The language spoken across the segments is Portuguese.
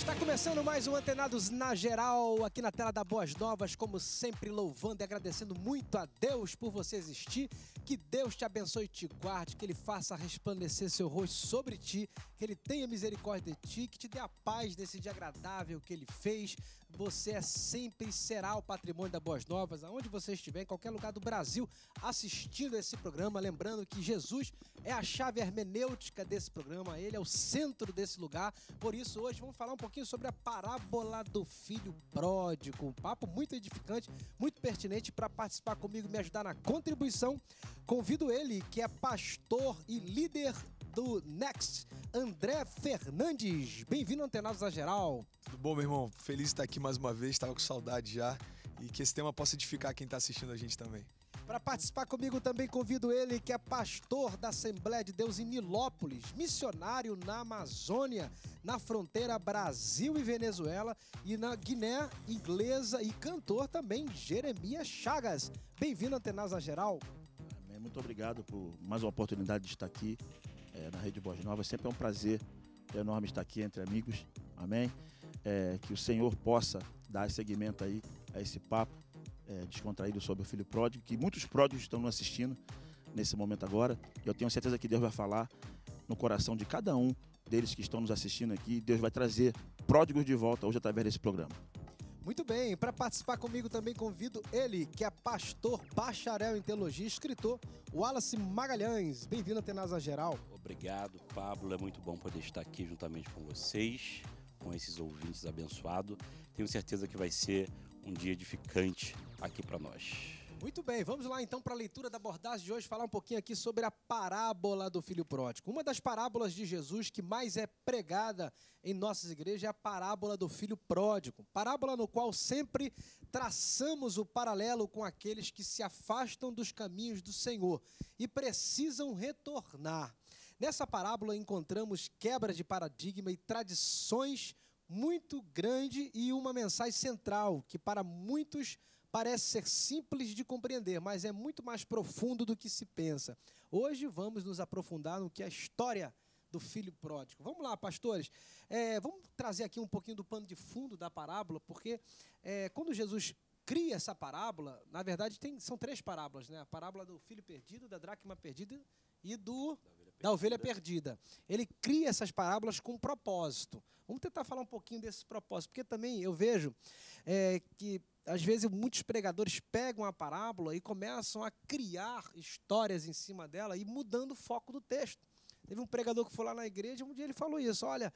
Está começando mais um Antenados na Geral, aqui na tela da Boas Novas, como sempre, louvando e agradecendo muito a Deus por você existir. Que Deus te abençoe e te guarde, que Ele faça resplandecer seu rosto sobre ti, que Ele tenha misericórdia de ti, que te dê a paz desse dia agradável que Ele fez. Você é sempre será o patrimônio da Boas Novas, aonde você estiver, em qualquer lugar do Brasil, assistindo esse programa. Lembrando que Jesus é a chave hermenêutica desse programa, ele é o centro desse lugar. Por isso, hoje vamos falar um pouquinho sobre a parábola do filho pródigo. Um papo muito edificante, muito pertinente para participar comigo e me ajudar na contribuição. Convido ele, que é pastor e líder do Next, André Fernandes. Bem-vindo, Antenados da Geral. Tudo bom, meu irmão? Feliz de estar aqui mais uma vez, estava com saudade já. E que esse tema possa edificar quem está assistindo a gente também. Para participar comigo também convido ele, que é pastor da Assembleia de Deus em Nilópolis, missionário na Amazônia, na fronteira Brasil e Venezuela, e na Guiné inglesa, e cantor também, Jeremias Chagas. Bem-vindo, a na Geral. Muito obrigado por mais uma oportunidade de estar aqui é, na Rede Boas Novas. Sempre é um prazer enorme estar aqui entre amigos. Amém? é, que o Senhor possa dar seguimento aí a esse papo é, descontraído sobre o filho pródigo, que muitos pródigos estão nos assistindo nesse momento agora. E eu tenho certeza que Deus vai falar no coração de cada um deles que estão nos assistindo aqui. Deus vai trazer pródigos de volta hoje através desse programa. Muito bem, para participar comigo também convido ele, que é pastor, bacharel em teologia, escritor, Wallace Magalhães. Bem-vindo à Tenasa Geral. Obrigado, Pablo. É muito bom poder estar aqui juntamente com vocês com esses ouvintes abençoados. Tenho certeza que vai ser um dia edificante aqui para nós. Muito bem, vamos lá então para a leitura da abordagem de hoje, falar um pouquinho aqui sobre a parábola do filho pródigo. Uma das parábolas de Jesus que mais é pregada em nossas igrejas é a parábola do filho pródigo. Parábola no qual sempre traçamos o paralelo com aqueles que se afastam dos caminhos do Senhor e precisam retornar. Nessa parábola encontramos quebra de paradigma e tradições muito grande e uma mensagem central que para muitos parece ser simples de compreender, mas é muito mais profundo do que se pensa. Hoje vamos nos aprofundar no que é a história do filho pródigo. Vamos lá, pastores. É, vamos trazer aqui um pouquinho do pano de fundo da parábola, porque é, quando Jesus cria essa parábola, na verdade tem, são três parábolas, né? A parábola do filho perdido, da dracma perdida e do da ovelha perdida. Ele cria essas parábolas com um propósito. Vamos tentar falar um pouquinho desse propósito, porque também eu vejo é, que às vezes muitos pregadores pegam a parábola e começam a criar histórias em cima dela e mudando o foco do texto. Teve um pregador que foi lá na igreja, um dia ele falou isso: olha,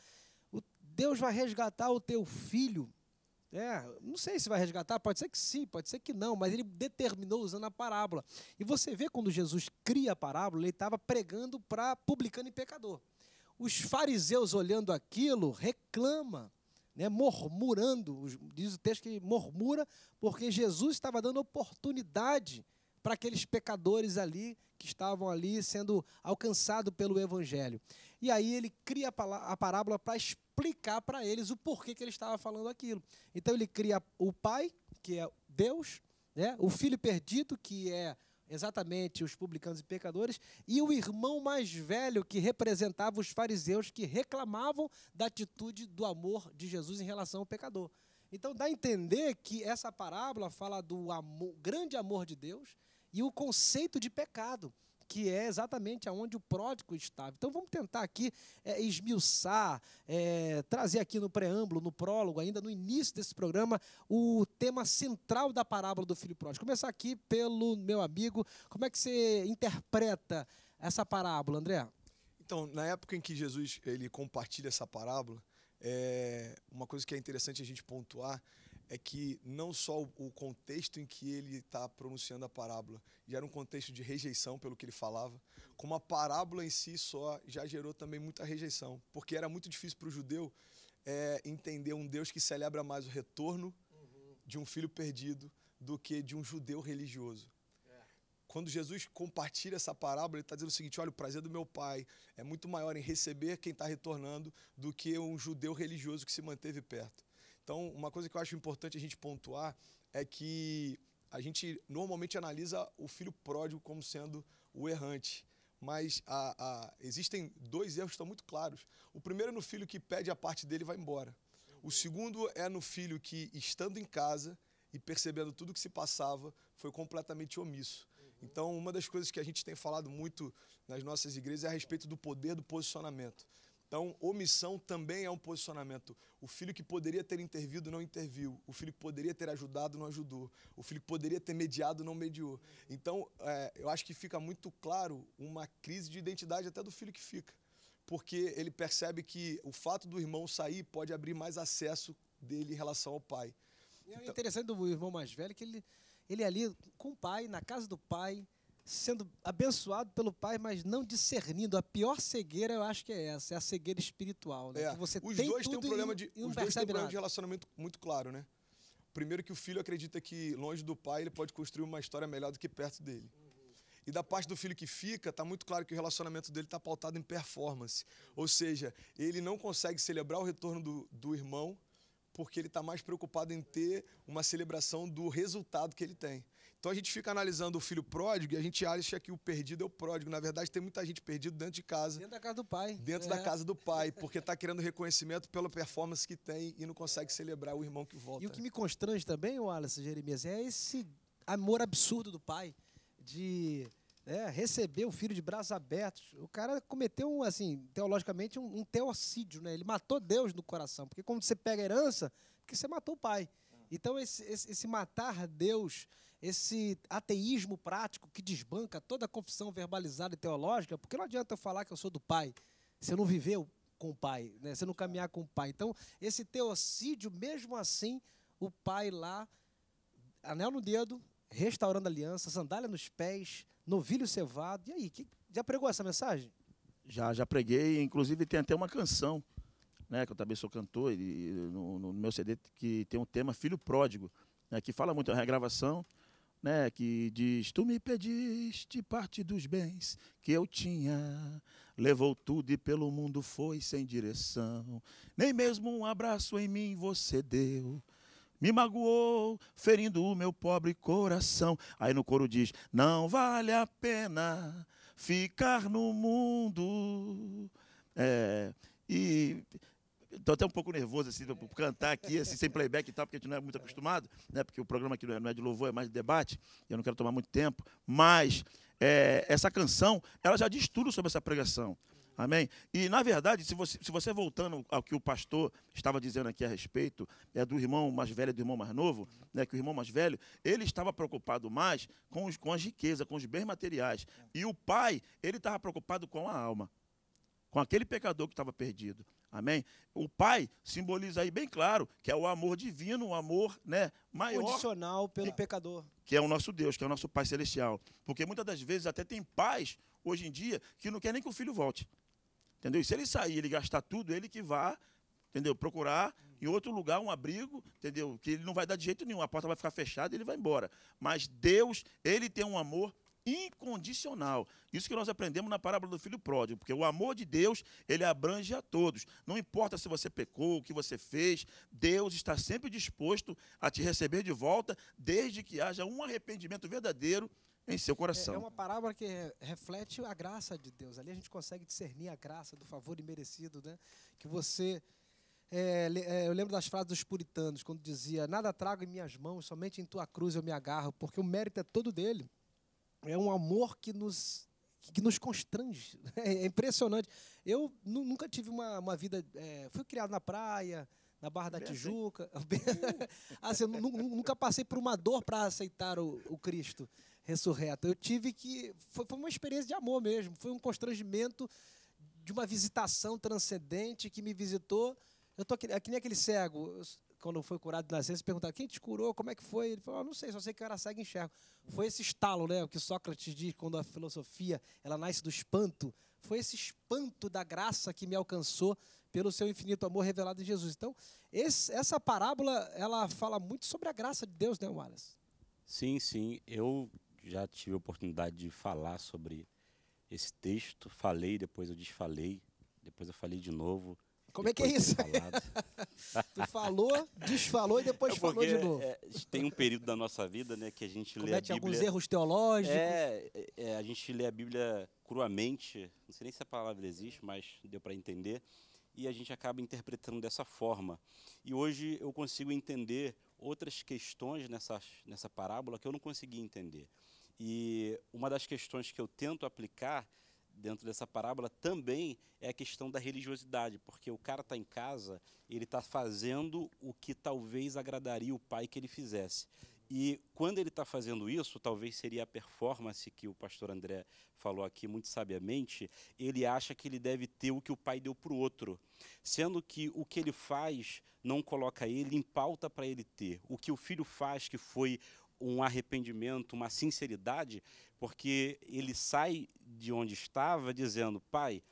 Deus vai resgatar o teu filho é, não sei se vai resgatar, pode ser que sim, pode ser que não, mas ele determinou usando a parábola. E você vê quando Jesus cria a parábola, ele estava pregando para publicano e pecador. Os fariseus olhando aquilo reclama, né, murmurando, diz o texto que murmura, porque Jesus estava dando oportunidade para aqueles pecadores ali que estavam ali sendo alcançados pelo evangelho. E aí ele cria a parábola para explicar para eles o porquê que ele estava falando aquilo. Então ele cria o pai, que é Deus, né? o filho perdido, que é exatamente os publicanos e pecadores, e o irmão mais velho que representava os fariseus que reclamavam da atitude do amor de Jesus em relação ao pecador. Então dá a entender que essa parábola fala do amor, grande amor de Deus e o conceito de pecado que é exatamente aonde o pródigo estava. Então vamos tentar aqui é, esmiuçar, é, trazer aqui no preâmbulo, no prólogo, ainda no início desse programa, o tema central da parábola do filho pródigo. Começar aqui pelo meu amigo, como é que você interpreta essa parábola, André? Então, na época em que Jesus ele compartilha essa parábola, é uma coisa que é interessante a gente pontuar é que não só o, contexto em que ele está pronunciando a parábola gera um contexto de rejeição pelo que ele falava, como a parábola em si só já gerou também muita rejeição, porque era muito difícil para o judeu é, entender um Deus que celebra mais o retorno de um filho perdido do que de um judeu religioso. É. Quando Jesus compartilha essa parábola, ele está dizendo o seguinte: olha, o prazer do meu pai é muito maior em receber quem está retornando do que um judeu religioso que se manteve perto. Então, uma coisa que eu acho importante a gente pontuar é que a gente normalmente analisa o filho pródigo como sendo o errante. Mas a, a, existem dois erros que estão muito claros. O primeiro é no filho que pede a parte dele e vai embora. O segundo é no filho que, estando em casa e percebendo tudo o que se passava, foi completamente omisso. Então, uma das coisas que a gente tem falado muito nas nossas igrejas é a respeito do poder do posicionamento. Então, omissão também é um posicionamento. O filho que poderia ter intervido não interviu. O filho que poderia ter ajudado não ajudou. O filho que poderia ter mediado não mediou. Então, é, eu acho que fica muito claro uma crise de identidade até do filho que fica. Porque ele percebe que o fato do irmão sair pode abrir mais acesso dele em relação ao pai. E é então... interessante do irmão mais velho que ele, ele é ali com o pai, na casa do pai, sendo abençoado pelo Pai, mas não discernindo. A pior cegueira, eu acho que é essa, é a cegueira espiritual. Né? É. Que você os tem dois têm um problema de, os dois um problema de relacionamento muito claro, né? Primeiro que o filho acredita que longe do pai ele pode construir uma história melhor do que perto dele. E da parte do filho que fica, está muito claro que o relacionamento dele está pautado em performance. Ou seja, ele não consegue celebrar o retorno do, do irmão porque ele está mais preocupado em ter uma celebração do resultado que ele tem. Então a gente fica analisando o filho pródigo e a gente acha que o perdido é o pródigo. Na verdade, tem muita gente perdida dentro de casa. Dentro da casa do pai. Dentro é. da casa do pai, porque está querendo reconhecimento pela performance que tem e não consegue é. celebrar o irmão que volta. E o que me constrange também, o Wallace Jeremias, é esse amor absurdo do pai de né, receber o filho de braços abertos. O cara cometeu, assim, teologicamente, um, um teocídio, né? Ele matou Deus no coração. Porque quando você pega a herança, porque você matou o pai. É. Então, esse, esse, esse matar Deus esse ateísmo prático que desbanca toda a confissão verbalizada e teológica, porque não adianta eu falar que eu sou do Pai, se eu não viveu com o Pai, né? se eu não caminhar com o Pai. Então, esse teocídio, mesmo assim, o Pai lá, anel no dedo, restaurando aliança, sandália nos pés, novilho cevado. E aí, que, já pregou essa mensagem? Já, já preguei. Inclusive, tem até uma canção, né, que eu também sou cantor, e, no, no meu CD, que tem um tema Filho Pródigo, né, que fala muito, é uma regravação né, que diz: Tu me pediste parte dos bens que eu tinha, levou tudo e pelo mundo foi sem direção. Nem mesmo um abraço em mim você deu. Me magoou, ferindo o meu pobre coração. Aí no coro diz: Não vale a pena ficar no mundo. É, e Estou até um pouco nervoso, assim, por cantar aqui, assim, sem playback e tal, porque a gente não é muito acostumado, né? Porque o programa aqui não é, é de louvor, é mais de debate, eu não quero tomar muito tempo. Mas é, essa canção, ela já diz tudo sobre essa pregação. Amém? E, na verdade, se você, se você voltando ao que o pastor estava dizendo aqui a respeito, é do irmão mais velho e do irmão mais novo, né, que o irmão mais velho, ele estava preocupado mais com, os, com as riquezas, com os bens materiais. E o pai, ele estava preocupado com a alma com aquele pecador que estava perdido. Amém? O Pai simboliza aí bem claro que é o amor divino, o amor né, maior. Condicional pelo que, pecador. Que é o nosso Deus, que é o nosso Pai Celestial. Porque muitas das vezes até tem pais, hoje em dia, que não quer nem que o filho volte. Entendeu? E se ele sair, ele gastar tudo, ele que vá, entendeu? Procurar em outro lugar um abrigo, entendeu? Que ele não vai dar de jeito nenhum, a porta vai ficar fechada e ele vai embora. Mas Deus, ele tem um amor incondicional. Isso que nós aprendemos na parábola do filho pródigo, porque o amor de Deus, ele abrange a todos. Não importa se você pecou, o que você fez, Deus está sempre disposto a te receber de volta, desde que haja um arrependimento verdadeiro em seu coração. É, é uma parábola que reflete a graça de Deus. Ali a gente consegue discernir a graça do favor imerecido, né? Que você é, é, eu lembro das frases dos puritanos, quando dizia: Nada trago em minhas mãos, somente em tua cruz eu me agarro, porque o mérito é todo dele é um amor que nos, que nos constrange. É impressionante. Eu nunca tive uma, uma vida. É, fui criado na praia, na Barra da assim. Tijuca. assim, nunca passei por uma dor para aceitar o, o, Cristo ressurreto. Eu tive que. Foi, foi uma experiência de amor mesmo. Foi um constrangimento de uma visitação transcendente que me visitou. Eu tô aqui, aqui é nem aquele cego quando foi curado de nascença, perguntaram quem te curou, como é que foi? Ele falou, ah, não sei, só sei que eu era cego e enxergo. Foi esse estalo, né? O que Sócrates diz quando a filosofia ela nasce do espanto. Foi esse espanto da graça que me alcançou pelo seu infinito amor revelado em Jesus. Então, esse, essa parábola ela fala muito sobre a graça de Deus, né, Wallace? Sim, sim. Eu já tive a oportunidade de falar sobre esse texto. Falei, depois eu desfalei, depois eu falei de novo. Como é que é isso? tu falou, desfalou e depois é falou de novo. É, tem um período da nossa vida né, que a gente Comete lê a Bíblia... alguns erros teológicos. É, é, é, a gente lê a Bíblia cruamente, não sei nem se a palavra existe, mas deu para entender, e a gente acaba interpretando dessa forma. E hoje eu consigo entender outras questões nessa, nessa parábola que eu não conseguia entender. E uma das questões que eu tento aplicar dentro dessa parábola também é a questão da religiosidade, porque o cara está em casa, ele está fazendo o que talvez agradaria o pai que ele fizesse. E quando ele está fazendo isso, talvez seria a performance que o pastor André falou aqui muito sabiamente, ele acha que ele deve ter o que o pai deu para o outro, sendo que o que ele faz não coloca ele em pauta para ele ter. O que o filho faz, que foi um arrependimento, uma sinceridade, porque ele sai de onde estava dizendo, pai,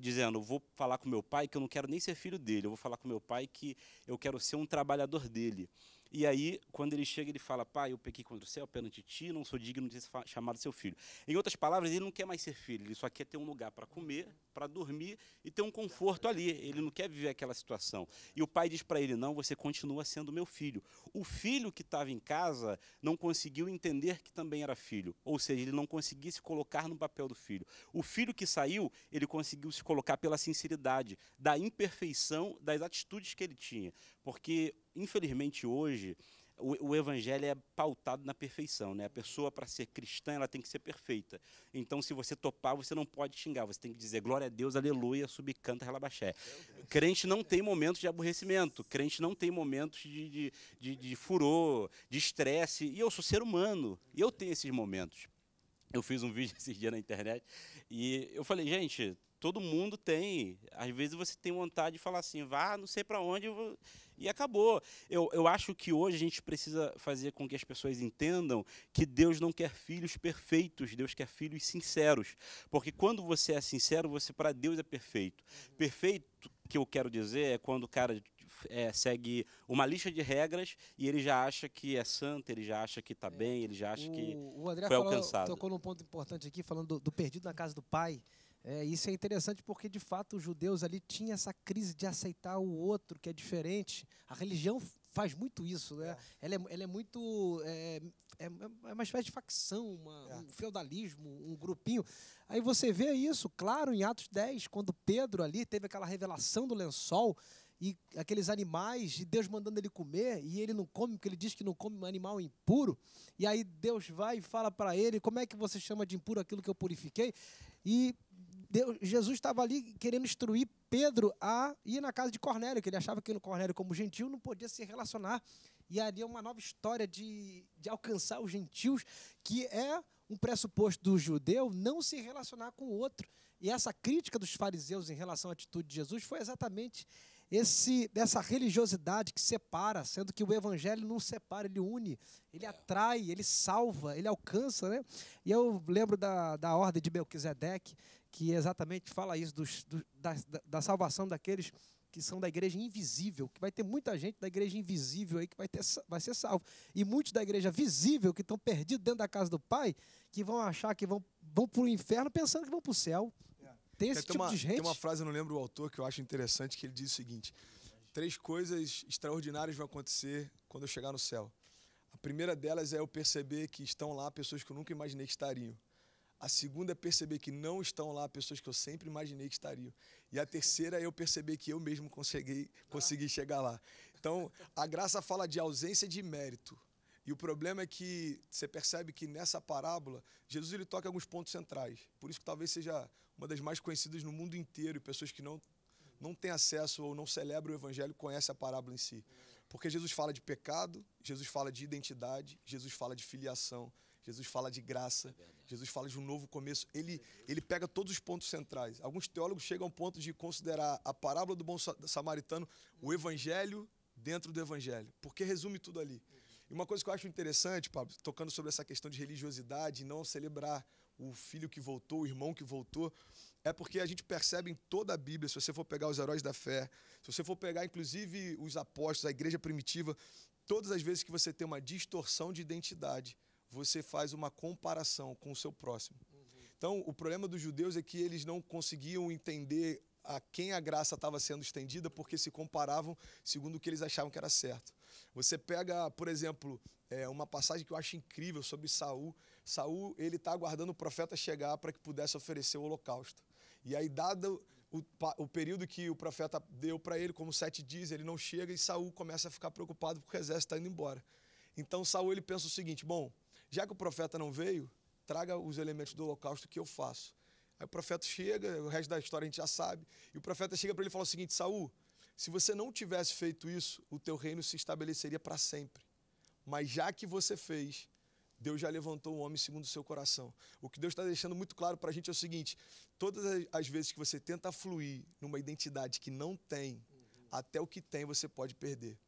dizendo, vou falar com meu pai que eu não quero nem ser filho dele, eu vou falar com meu pai que eu quero ser um trabalhador dele. E aí, quando ele chega, ele fala: Pai, eu pequei contra o céu perante ti, não sou digno de ser chamado seu filho. Em outras palavras, ele não quer mais ser filho, ele só quer ter um lugar para comer, para dormir e ter um conforto ali. Ele não quer viver aquela situação. E o pai diz para ele: Não, você continua sendo meu filho. O filho que estava em casa não conseguiu entender que também era filho, ou seja, ele não conseguia se colocar no papel do filho. O filho que saiu, ele conseguiu se colocar pela sinceridade, da imperfeição das atitudes que ele tinha. Porque infelizmente hoje o, o, evangelho é pautado na perfeição, né? A pessoa para ser cristã, ela tem que ser perfeita. Então, se você topar, você não pode xingar, você tem que dizer glória a Deus, aleluia, subcanta, relabaxé. Crente não tem momentos de aborrecimento, crente não tem momentos de, de, de, de furor, de estresse, e eu sou ser humano, e eu tenho esses momentos. Eu fiz um vídeo esses dias na internet e eu falei, gente, todo mundo tem. Às vezes você tem vontade de falar assim, vá, não sei para onde, e acabou. Eu, eu acho que hoje a gente precisa fazer com que as pessoas entendam que Deus não quer filhos perfeitos, Deus quer filhos sinceros. Porque quando você é sincero, você para Deus é perfeito. Uhum. Perfeito, que eu quero dizer, é quando o cara é, segue uma lista de regras e ele já acha que é santo, ele já acha que está é. bem, ele já acha o, que o André foi falou, alcançado. tocou num ponto importante aqui, falando do, do perdido na casa do pai. É, isso é interessante porque, de fato, os judeus ali tinham essa crise de aceitar o outro, que é diferente. A religião faz muito isso, né? É. Ela, é, ela é muito. É, é, é, uma espécie de facção, uma, é. um feudalismo, um grupinho. Aí você vê isso, claro, em Atos 10, quando Pedro ali teve aquela revelação do lençol e aqueles animais, e Deus mandando ele comer, e ele não come, porque ele diz que não come um animal impuro. E aí Deus vai e fala para ele: como é que você chama de impuro aquilo que eu purifiquei? E Deus, Jesus estava ali querendo instruir Pedro a ir na casa de Cornélio, que ele achava que no Cornélio, como gentil, não podia se relacionar. E ali é uma nova história de, de alcançar os gentios, que é um pressuposto do judeu não se relacionar com o outro. E essa crítica dos fariseus em relação à atitude de Jesus foi exatamente esse, essa religiosidade que separa, sendo que o evangelho não separa, ele une, ele atrai, ele salva, ele alcança. Né? E eu lembro da, da ordem de Melquisedeque, que exatamente fala isso, dos, do, da, da salvação daqueles que são da igreja invisível, que vai ter muita gente da igreja invisível aí que vai, ter, vai ser salvo. E muitos da igreja visível, que estão perdidos dentro da casa do Pai, que vão achar que vão, vão para o inferno pensando que vão para o céu. É. Tem esse tem tipo uma, de gente. Tem uma frase, eu não lembro o autor, que eu acho interessante, que ele diz o seguinte: Três coisas extraordinárias vão acontecer quando eu chegar no céu. A primeira delas é eu perceber que estão lá pessoas que eu nunca imaginei que estariam. A segunda é perceber que não estão lá pessoas que eu sempre imaginei que estariam. E a terceira é eu perceber que eu mesmo consegui, consegui chegar lá. Então, a graça fala de ausência de mérito. E o problema é que você percebe que nessa parábola, Jesus ele toca alguns pontos centrais. Por isso que talvez seja uma das mais conhecidas no mundo inteiro, e pessoas que não, não têm acesso ou não celebram o evangelho conhecem a parábola em si. Porque Jesus fala de pecado, Jesus fala de identidade, Jesus fala de filiação, Jesus fala de graça, é Jesus fala de um novo começo. Ele, ele pega todos os pontos centrais. Alguns teólogos chegam ao ponto de considerar a parábola do bom samaritano o evangelho dentro do evangelho, porque resume tudo ali. E uma coisa que eu acho interessante, Pablo, tocando sobre essa questão de religiosidade, não celebrar o filho que voltou, o irmão que voltou, é porque a gente percebe em toda a Bíblia, se você for pegar os heróis da fé, se você for pegar inclusive os apóstolos, a igreja primitiva, todas as vezes que você tem uma distorção de identidade, você faz uma comparação com o seu próximo. Então, o problema dos judeus é que eles não conseguiam entender a quem a graça estava sendo estendida porque se comparavam segundo o que eles achavam que era certo. Você pega, por exemplo, é, uma passagem que eu acho incrível sobre Saul. Saul ele está aguardando o profeta chegar para que pudesse oferecer o holocausto. E aí, dado o, o período que o profeta deu para ele, como sete dias, ele não chega e Saul começa a ficar preocupado porque o exército está indo embora. Então Saul ele pensa o seguinte: bom, já que o profeta não veio, traga os elementos do holocausto que eu faço. Aí o profeta chega, o resto da história a gente já sabe, e o profeta chega para ele e fala o seguinte: Saul, se você não tivesse feito isso, o teu reino se estabeleceria para sempre. Mas já que você fez, Deus já levantou um homem segundo o seu coração. O que Deus está deixando muito claro para a gente é o seguinte: todas as vezes que você tenta fluir numa identidade que não tem, até o que tem você pode perder.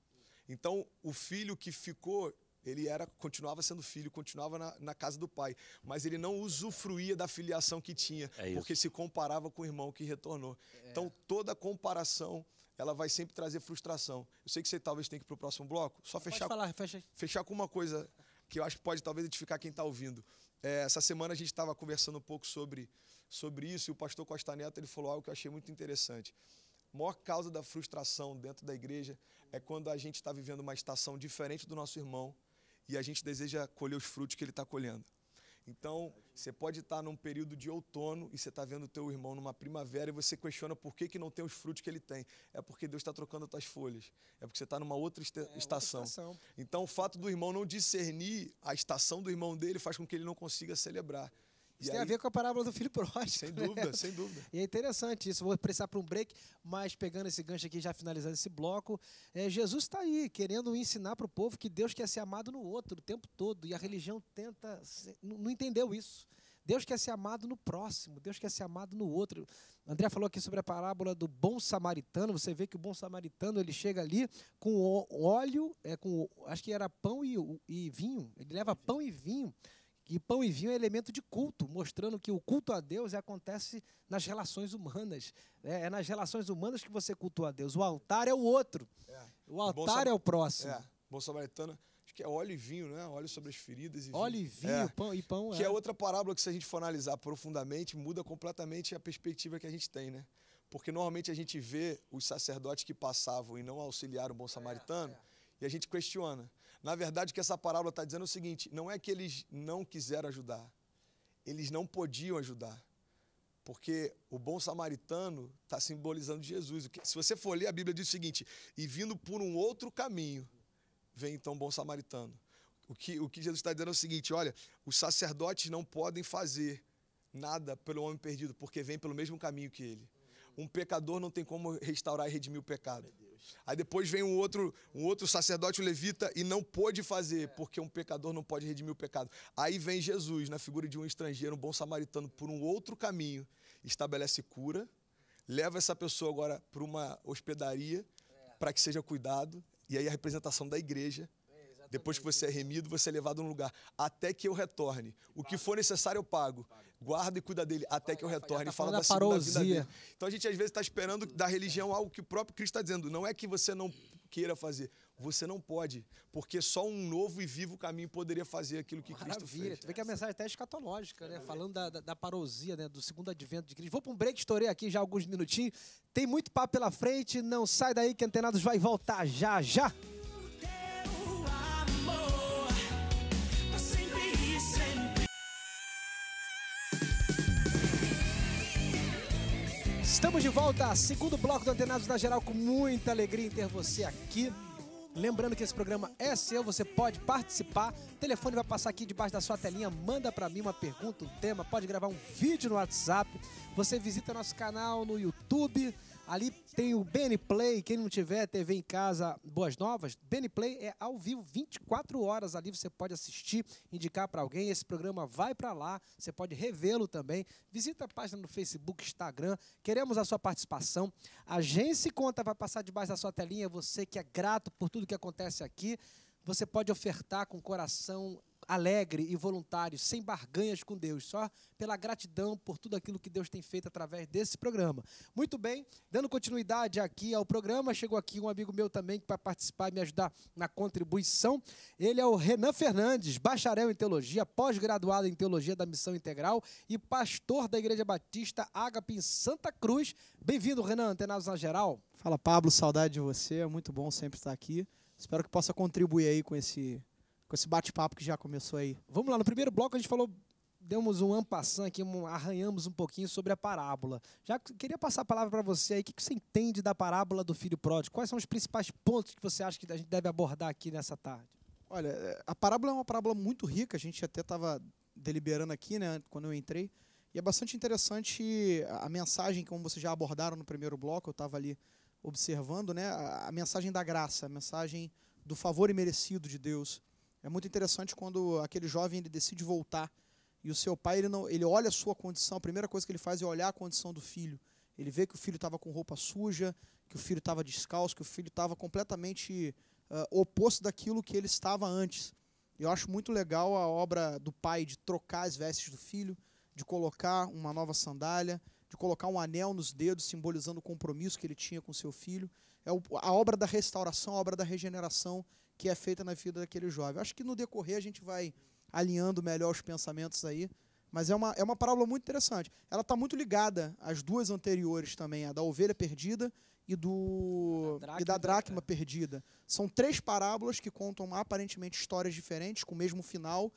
Então, o filho que ficou ele era, continuava sendo filho, continuava na, na casa do pai, mas ele não usufruía da filiação que tinha, é porque se comparava com o irmão que retornou. É. Então toda comparação ela vai sempre trazer frustração. Eu sei que você talvez tenha que ir para o próximo bloco. Só fechar, falar, fecha fechar com uma coisa que eu acho que pode talvez edificar quem está ouvindo. É, essa semana a gente estava conversando um pouco sobre, sobre isso e o pastor Costa Neto ele falou algo que eu achei muito interessante. A maior causa da frustração dentro da igreja é quando a gente está vivendo uma estação diferente do nosso irmão e a gente deseja colher os frutos que ele está colhendo. Então, você pode estar tá num período de outono e você está vendo o teu irmão numa primavera e você questiona por que, que não tem os frutos que ele tem. É porque Deus está trocando as tuas folhas. É porque você está numa outra, esta é, estação. outra, estação. Então, o fato do irmão não discernir a estação do irmão dele faz com que ele não consiga celebrar. Isso e tem aí... a ver com a parábola do filho pródigo. Sem né? dúvida, né? sem dúvida. E é interessante isso. Vou precisar para um break, mas pegando esse gancho aqui, já finalizando esse bloco, é, Jesus está aí querendo ensinar para o povo que Deus quer ser amado no outro o tempo todo e a religião tenta não entendeu isso. Deus quer ser amado no próximo, Deus quer ser amado no outro. André falou aqui sobre a parábola do bom samaritano. Você vê que o bom samaritano ele chega ali com óleo, é, com acho que era pão e, e vinho. Ele leva pão e vinho que pão e vinho é elemento de culto, mostrando que o culto a Deus acontece nas relações humanas. É, é nas relações humanas que você cultua a Deus. O altar é o outro. É. O altar o é o próximo. É. Bom samaritano, acho que é óleo e vinho, né? Óleo sobre as feridas e óleo vinho. e vinho, é. pão e pão. Que é, é. outra parábola que se a gente for analisar profundamente, muda completamente a perspectiva que a gente tem, né? Porque normalmente a gente vê os sacerdotes que passavam e não auxiliaram o bom é, samaritano é. e a gente questiona. Na verdade, o que essa parábola está dizendo é o seguinte: não é que eles não quiseram ajudar, eles não podiam ajudar. Porque o bom samaritano está simbolizando Jesus. Se você for ler, a Bíblia diz o seguinte: e vindo por um outro caminho, vem então o bom samaritano. O que, o que Jesus está dizendo é o seguinte: olha, os sacerdotes não podem fazer nada pelo homem perdido, porque vem pelo mesmo caminho que ele. Um pecador não tem como restaurar e redimir o pecado. Aí depois vem um outro, um outro sacerdote levita e não pôde fazer, é. porque um pecador não pode redimir o pecado. Aí vem Jesus, na figura de um estrangeiro, um bom samaritano, por um outro caminho, estabelece cura, leva essa pessoa agora para uma hospedaria é. para que seja cuidado, e aí a representação da igreja. É, depois que você é remido, você é levado a um lugar. Até que eu retorne. O que for necessário, eu pago guarda e cuida dele até que eu retorne. Tá fala da parousia. Então a gente às vezes está esperando da religião algo que o próprio Cristo está dizendo. Não é que você não queira fazer, você não pode, porque só um novo e vivo caminho poderia fazer aquilo que Maravilha. Cristo fez. Tu vê que a mensagem é escatológica, né? Falando da, da, da parousia, né? Do segundo advento de Cristo. Vou para um break, estourei aqui já alguns minutinhos. Tem muito papo pela frente, não sai daí que Antenados vai voltar já, já. Estamos de volta, segundo bloco do Antenados da Geral, com muita alegria em ter você aqui. Lembrando que esse programa é seu, você pode participar. O telefone vai passar aqui debaixo da sua telinha, manda para mim uma pergunta, um tema, pode gravar um vídeo no WhatsApp. Você visita nosso canal no YouTube, Ali tem o Play, quem não tiver TV em casa, boas novas. Play é ao vivo 24 horas ali, você pode assistir, indicar para alguém. Esse programa vai para lá, você pode revê-lo também. Visita a página no Facebook, Instagram. Queremos a sua participação. A Agência Conta vai passar debaixo da sua telinha, você que é grato por tudo que acontece aqui. Você pode ofertar com coração alegre e voluntário, sem barganhas com Deus, só pela gratidão por tudo aquilo que Deus tem feito através desse programa. Muito bem, dando continuidade aqui ao programa, chegou aqui um amigo meu também que vai participar e me ajudar na contribuição. Ele é o Renan Fernandes, bacharel em teologia, pós-graduado em teologia da Missão Integral e pastor da Igreja Batista Ágape em Santa Cruz. Bem-vindo, Renan, Antenados na Geral. Fala, Pablo, saudade de você, é muito bom sempre estar aqui. Espero que possa contribuir aí com esse com esse bate-papo que já começou aí. Vamos lá, no primeiro bloco a gente falou demos um ampassão aqui, um, arranhamos um pouquinho sobre a parábola. Já queria passar a palavra para você aí. O que, que você entende da parábola do filho pródigo? Quais são os principais pontos que você acha que a gente deve abordar aqui nessa tarde? Olha, é, a parábola é uma parábola muito rica. A gente até estava deliberando aqui, né, quando eu entrei. E é bastante interessante a mensagem, como vocês já abordaram no primeiro bloco, eu estava ali observando, né, a mensagem da graça, a mensagem do favor imerecido de Deus é muito interessante quando aquele jovem ele decide voltar e o seu pai ele não, ele olha a sua condição. A primeira coisa que ele faz é olhar a condição do filho. Ele vê que o filho estava com roupa suja, que o filho estava descalço, que o filho estava completamente uh, oposto daquilo que ele estava antes. Eu acho muito legal a obra do pai de trocar as vestes do filho, de colocar uma nova sandália, de colocar um anel nos dedos, simbolizando o compromisso que ele tinha com seu filho. É a obra da restauração, a obra da regeneração que é feita na vida daquele jovem. Acho que no decorrer a gente vai alinhando melhor os pensamentos aí, mas é uma, é uma parábola muito interessante. Ela está muito ligada às duas anteriores também, a da ovelha perdida e, do, da dracma, e da dracma né? perdida. São três parábolas que contam aparentemente histórias diferentes, com o mesmo final, uh,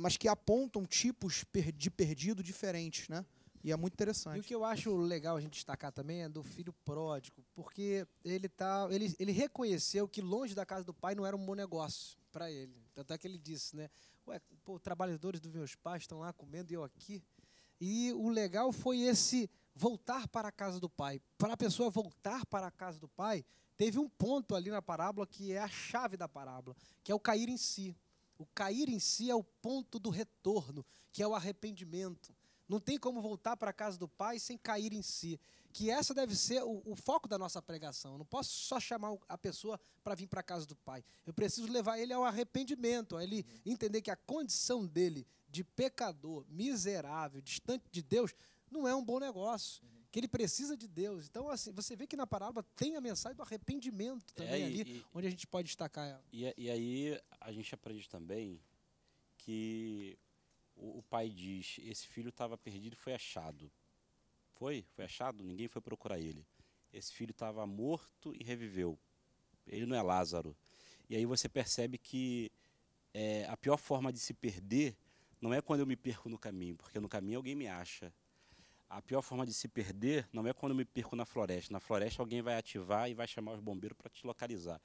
mas que apontam tipos de perdido diferentes, né? E é muito interessante. E o que eu acho legal a gente destacar também é do filho pródigo, porque ele, tá, ele, ele reconheceu que longe da casa do pai não era um bom negócio para ele. Tanto é que ele disse, né? Ué, pô, trabalhadores dos meus pais estão lá comendo e eu aqui. E o legal foi esse voltar para a casa do pai. Para a pessoa voltar para a casa do pai, teve um ponto ali na parábola que é a chave da parábola, que é o cair em si. O cair em si é o ponto do retorno, que é o arrependimento. Não tem como voltar para a casa do Pai sem cair em si. Que essa deve ser o, o foco da nossa pregação. Eu não posso só chamar a pessoa para vir para a casa do Pai. Eu preciso levar ele ao arrependimento, a ele entender que a condição dele de pecador, miserável, distante de Deus, não é um bom negócio. Que ele precisa de Deus. Então, assim, você vê que na parábola tem a mensagem do arrependimento é, também é, ali, e, onde a gente pode destacar ela. E, e aí a gente aprende também que o, o pai diz: Esse filho estava perdido e foi achado. Foi? Foi achado? Ninguém foi procurar ele. Esse filho estava morto e reviveu. Ele não é Lázaro. E aí você percebe que é, a pior forma de se perder não é quando eu me perco no caminho, porque no caminho alguém me acha. A pior forma de se perder não é quando eu me perco na floresta. Na floresta alguém vai ativar e vai chamar os bombeiros para te localizar.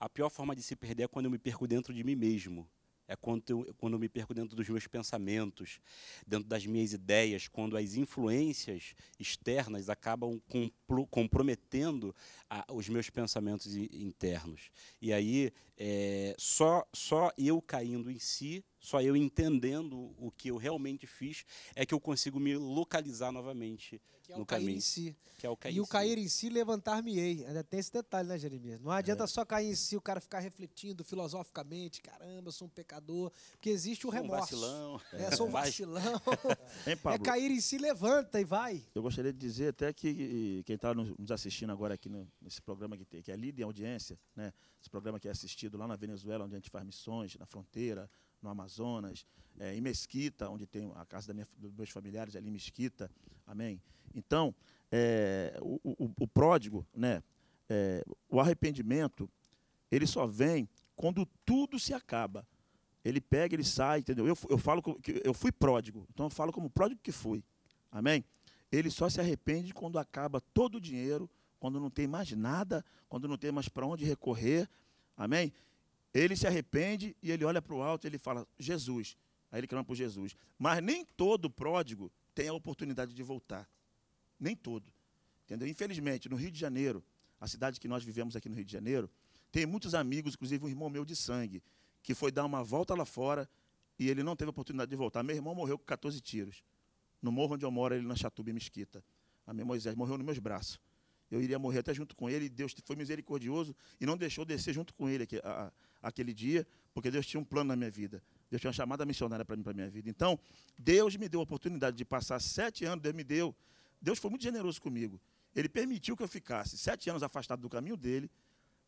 A pior forma de se perder é quando eu me perco dentro de mim mesmo. É quando eu, quando eu me perco dentro dos meus pensamentos, dentro das minhas ideias, quando as influências externas acabam compro, comprometendo a, os meus pensamentos internos. E aí, é, só, só eu caindo em si só eu entendendo o que eu realmente fiz é que eu consigo me localizar novamente é, é no caminho. Si. Que é o cair e em si. E o cair em si, levantar-me-ei. Ainda tem esse detalhe, né, Jeremias? Não adianta é. só cair em si, o cara ficar refletindo filosoficamente, caramba, sou um pecador, porque existe o sou remorso. Um vacilão. É, sou um vacilão. Hein, é cair em si, levanta e vai. Eu gostaria de dizer até que quem está nos assistindo agora aqui nesse programa que tem, que é líder em audiência, né? Esse programa que é assistido lá na Venezuela, onde a gente faz missões, na fronteira, no Amazonas, é, em Mesquita, onde tem a casa da minha, dos meus familiares, ali em Mesquita. Amém? Então, é, o, o, o, pródigo, né, é, o arrependimento, ele só vem quando tudo se acaba. Ele pega, ele sai, entendeu? Eu, eu falo que eu fui pródigo, então eu falo como pródigo que fui. Amém? Ele só se arrepende quando acaba todo o dinheiro, quando não tem mais nada, quando não tem mais para onde recorrer. Amém? Ele se arrepende e ele olha para o alto e ele fala, Jesus. Aí ele clama por Jesus. Mas nem todo pródigo tem a oportunidade de voltar. Nem todo. Entendeu? Infelizmente, no Rio de Janeiro, a cidade que nós vivemos aqui no Rio de Janeiro, tem muitos amigos, inclusive um irmão meu de sangue, que foi dar uma volta lá fora e ele não teve a oportunidade de voltar. Meu irmão morreu com 14 tiros. No morro onde eu moro, ele na Chatuba e Mesquita. A minha Moisés morreu nos meus braços eu iria morrer até junto com ele. Deus foi misericordioso e não deixou descer junto com ele aquele dia, porque Deus tinha um plano na minha vida. Deus tinha uma chamada missionária para mim, para minha vida. Então, Deus me deu a oportunidade de passar sete anos, Deus me deu. Deus foi muito generoso comigo. Ele permitiu que eu ficasse sete anos afastado do caminho dele,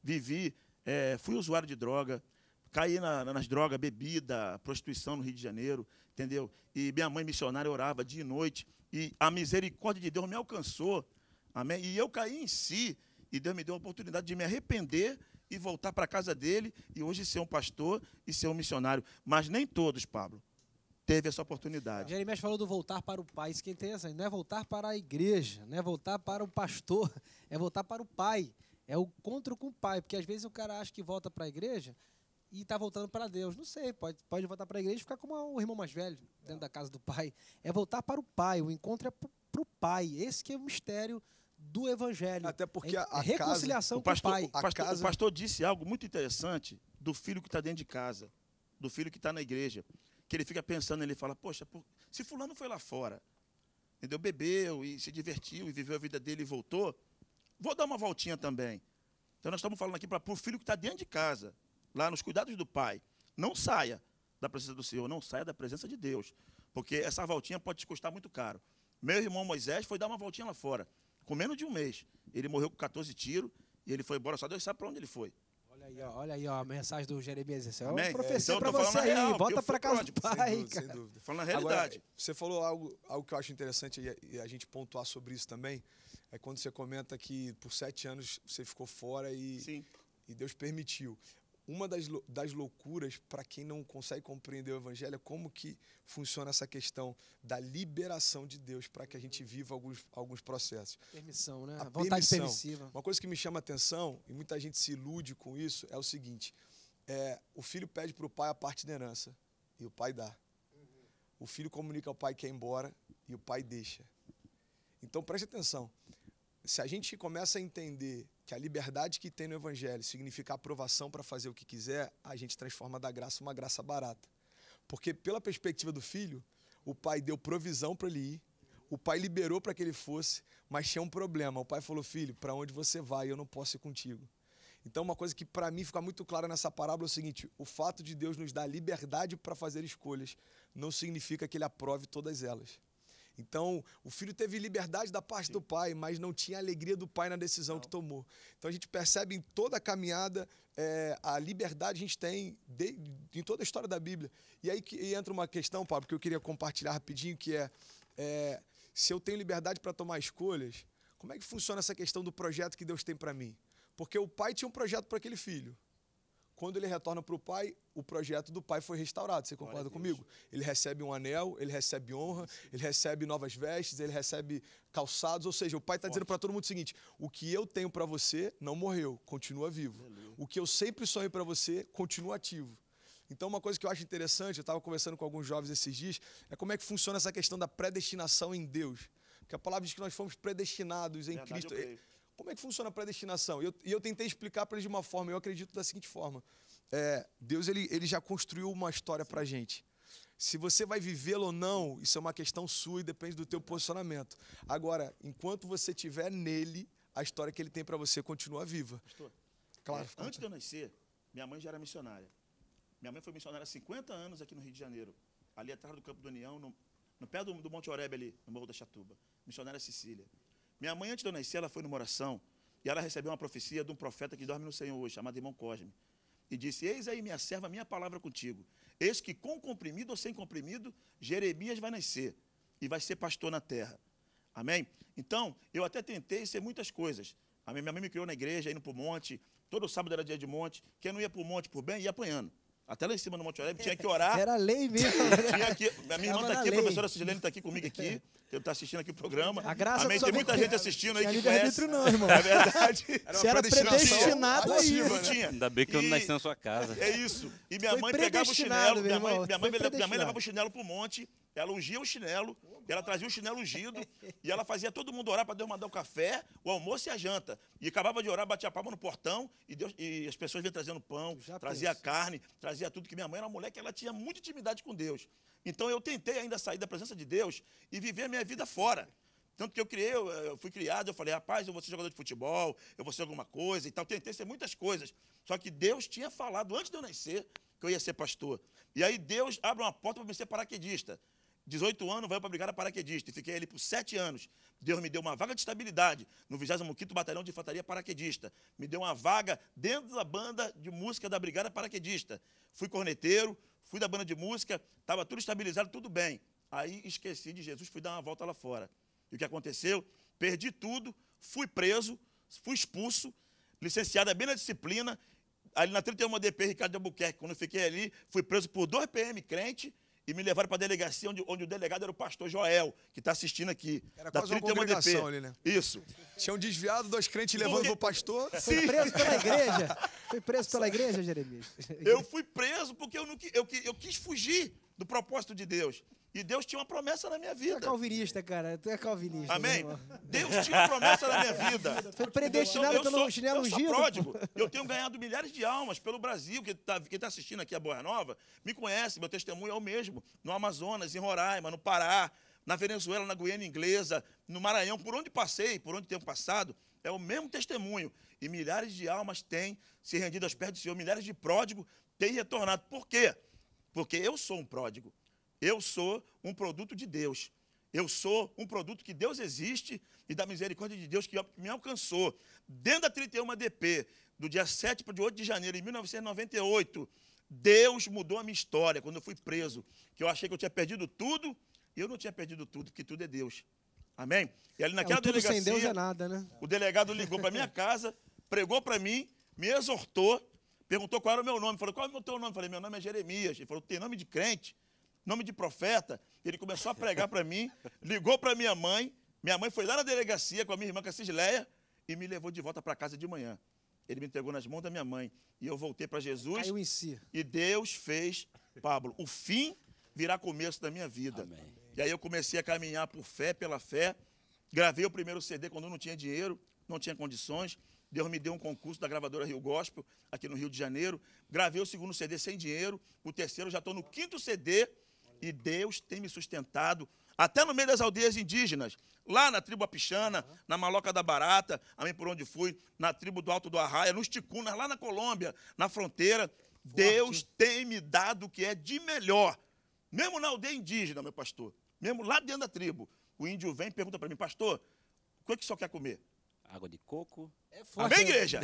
vivi, é, fui usuário de droga, caí na, nas drogas, bebida, prostituição no Rio de Janeiro, entendeu? E minha mãe missionária orava dia e noite, e a misericórdia de Deus me alcançou Amém? E eu caí em si, e Deus me deu a oportunidade de me arrepender e voltar para a casa dele, e hoje ser um pastor e ser um missionário. Mas nem todos, Pablo, teve essa oportunidade. Jeremias falou do voltar para o pai. Isso que é interessante. Não é voltar para a igreja, não é voltar para o pastor, é voltar para o pai. É o encontro com o pai. Porque às vezes o cara acha que volta para a igreja e está voltando para Deus. Não sei, pode, pode voltar para a igreja e ficar como o irmão mais velho, dentro da casa do pai. É voltar para o pai, o encontro é para o pai. Esse que é o mistério do evangelho. Até porque a, a reconciliação casa, pastor, com o pai. O pastor, casa... o pastor disse algo muito interessante do filho que está dentro de casa, do filho que está na igreja, que ele fica pensando, ele fala, poxa, por... se fulano foi lá fora, entendeu? Bebeu e se divertiu e viveu a vida dele e voltou, vou dar uma voltinha também. Então nós estamos falando aqui para o filho que está dentro de casa, lá nos cuidados do pai, não saia da presença do Senhor, não saia da presença de Deus, porque essa voltinha pode te custar muito caro. Meu irmão Moisés foi dar uma voltinha lá fora com menos de um mês. Ele morreu com 14 tiros e ele foi embora, só Deus sabe para onde ele foi. Olha aí, ó, olha aí, ó, a mensagem do Jeremias. Isso é uma profecia então, para você aí. Real, Volta para casa pródigo, do pai, sem dúvida, cara. Sem dúvida. Falando a realidade. Agora, você falou algo, algo que eu acho interessante e a, gente pontuar sobre isso também. É quando você comenta que por sete anos você ficou fora e, Sim. e Deus permitiu uma das, das loucuras para quem não consegue compreender o evangelho é como que funciona essa questão da liberação de Deus para que a gente viva alguns, alguns processos. Permissão, né? A, vontade permissão. permissiva. Uma coisa que me chama a atenção, e muita gente se ilude com isso, é o seguinte: é, o filho pede para o pai a parte da herança, e o pai dá. O filho comunica ao pai que é embora, e o pai deixa. Então preste atenção se a gente começa a entender que a liberdade que tem no Evangelho significa aprovação para fazer o que quiser, a gente transforma da graça uma graça barata. Porque, pela perspectiva do filho, o pai deu provisão para ele ir, o pai liberou para que ele fosse, mas tinha um problema. O pai falou: Filho, para onde você vai? Eu não posso ir contigo. Então, uma coisa que para mim fica muito clara nessa parábola é o seguinte: o fato de Deus nos dar liberdade para fazer escolhas não significa que ele aprove todas elas. Então, o filho teve liberdade da parte Sim. do pai, mas não tinha alegria do pai na decisão não. que tomou. Então, a gente percebe em toda a caminhada é, a liberdade que a gente tem de, em toda a história da Bíblia. E aí que e entra uma questão, Paulo, que eu queria compartilhar rapidinho, que é, é se eu tenho liberdade para tomar escolhas, como é que funciona essa questão do projeto que Deus tem para mim? Porque o pai tinha um projeto para aquele filho. Quando ele retorna para o pai, o projeto do pai foi restaurado. Você concorda comigo? Ele recebe um anel, ele recebe honra, ele recebe novas vestes, ele recebe calçados. Ou seja, o pai está dizendo para todo mundo o seguinte: o que eu tenho para você não morreu, continua vivo. O que eu sempre sonhei para você continua ativo. Então, uma coisa que eu acho interessante, eu estava conversando com alguns jovens esses dias, é como é que funciona essa questão da predestinação em Deus. Porque a palavra diz que nós fomos predestinados em Verdade, Cristo. Como é que funciona a predestinação? E eu, e eu tentei explicar para eles de uma forma, eu acredito da seguinte forma. É, Deus ele, ele já construiu uma história para a gente. Se você vai vivê-la ou não, isso é uma questão sua e depende do teu posicionamento. Agora, enquanto você estiver nele, a história que ele tem para você continua viva. Pastor, claro. É, antes de eu nascer, minha mãe já era missionária. Minha mãe foi missionária há 50 anos aqui no Rio de Janeiro, ali atrás do Campo do União, no, no pé do, do Monte Oreb ali, no Morro da Chatuba. Missionária Sicília. Minha mãe, antes de eu nascer, ela foi numa oração e ela recebeu uma profecia de um profeta que dorme no Senhor hoje, chamado irmão Cosme. E disse: Eis aí, minha serva, minha palavra contigo. Eis que com comprimido ou sem comprimido, Jeremias vai nascer e vai ser pastor na terra. Amém? Então, eu até tentei ser muitas coisas. Amém? Minha mãe me criou na igreja, indo para o monte. Todo sábado era dia de monte. Quem não ia para o monte por bem, ia apanhando. Até lá em cima no Monte Oreb, tinha que orar. Era lei mesmo. tinha que, a minha irmã está aqui, a professora Sigilene está aqui comigo aqui. Está assistindo aqui o programa. A graça Amém. Tem muita gente assistindo aí que conhece. não, irmão. É verdade. Era Você era predestinado a isso. Não tinha. Ainda bem que eu não nasci na sua casa. É isso. E minha mãe pegava o chinelo. Minha mãe, minha, mãe, minha mãe levava o chinelo para o monte ela ungia o chinelo, ela trazia o chinelo ungido, e ela fazia todo mundo orar para Deus mandar o café, o almoço e a janta. E acabava de orar, batia a palma no portão, e, Deus, e as pessoas vinham trazendo pão, Já trazia penso. carne, trazia tudo, que minha mãe era uma mulher que ela tinha muita intimidade com Deus. Então eu tentei ainda sair da presença de Deus e viver a minha vida fora. Tanto que eu criei, eu fui criado, eu falei, rapaz, eu vou ser jogador de futebol, eu vou ser alguma coisa e tal. Tentei ser muitas coisas. Só que Deus tinha falado antes de eu nascer que eu ia ser pastor. E aí Deus abre uma porta para me ser paraquedista. 18 anos, veio para a Brigada Paraquedista. E fiquei ali por 7 anos. Deus me deu uma vaga de estabilidade no 25º Batalhão de Infantaria Paraquedista. Me deu uma vaga dentro da banda de música da Brigada Paraquedista. Fui corneteiro, fui da banda de música, estava tudo estabilizado, tudo bem. Aí esqueci de Jesus, fui dar uma volta lá fora. E o que aconteceu? Perdi tudo, fui preso, fui expulso, licenciado, é bem na disciplina, ali na 31 DP Ricardo de Albuquerque, quando eu fiquei ali, fui preso por dois PM crente, e me levaram para a delegacia onde, onde, o delegado era o pastor Joel, que está assistindo aqui. Era da quase 31 uma DP. ali, né? Isso. Tinha um desviado, dois crentes levando Porque... o pastor. Foi preso pela igreja. Foi preso pela igreja, Jeremias. Eu fui preso porque eu, não, eu, eu quis fugir do propósito de Deus. E Deus tinha uma promessa na minha vida. Tu é calvinista, cara. Tu é calvinista. Amém? Deus tinha uma promessa na minha vida. Foi predestinado pelo sou, chinelo eu um Pródigo. Eu tenho ganhado milhares de almas pelo Brasil. Quem está tá assistindo aqui a Boa Nova me conhece, meu testemunho é o mesmo. No Amazonas, em Roraima, no Pará, na Venezuela, na Guiana Inglesa, no Maranhão, por onde passei, por onde tenho passado, é o mesmo testemunho. E milhares de almas têm se rendido aos pés do Senhor, milhares de pródigos têm retornado. Por quê? Porque eu sou um pródigo. Eu sou um produto de Deus. Eu sou um produto que Deus existe e da misericórdia de Deus que me alcançou. Dentro da 31 DP, do dia 7 para o dia 8 de janeiro de 1998, Deus mudou a minha história quando eu fui preso. Que eu achei que eu tinha perdido tudo e eu não tinha perdido tudo, porque tudo é Deus. Amém? E ali é, naquela é, delegacia. Sem Deus é nada, né? O delegado ligou para minha casa, pregou para mim, me exortou, perguntou qual era o meu nome. Falou, qual é o teu nome? Falei, meu nome é Jeremias. Ele falou, tem nome de crente? nome de profeta. Ele começou a pregar para mim, ligou para minha mãe. Minha mãe foi lá na delegacia com a minha irmã, com e me levou de volta para casa de manhã. Ele me entregou nas mãos da minha mãe. E eu voltei para Jesus. Caiu em si. E Deus fez, Pablo, o fim virá começo da minha vida. Amém. E aí eu comecei a caminhar por fé, pela fé. Gravei o primeiro CD quando eu não tinha dinheiro, não tinha condições. Deus me deu um concurso da gravadora Rio Gospel, aqui no Rio de Janeiro. Gravei o segundo CD sem dinheiro. O terceiro já estou no quinto CD e Deus tem me sustentado até no meio das aldeias indígenas, lá na tribo Apixana, na Maloca da Barata, amém por onde fui, na tribo do Alto do Arraia, nos Ticunas, lá na Colômbia, na fronteira, Forte. Deus tem me dado o que é de melhor. Mesmo na aldeia indígena, meu pastor, mesmo lá dentro da tribo, o índio vem e pergunta para mim, pastor, o que, é que o senhor quer comer? água de coco. É forte. Amém, é. igreja?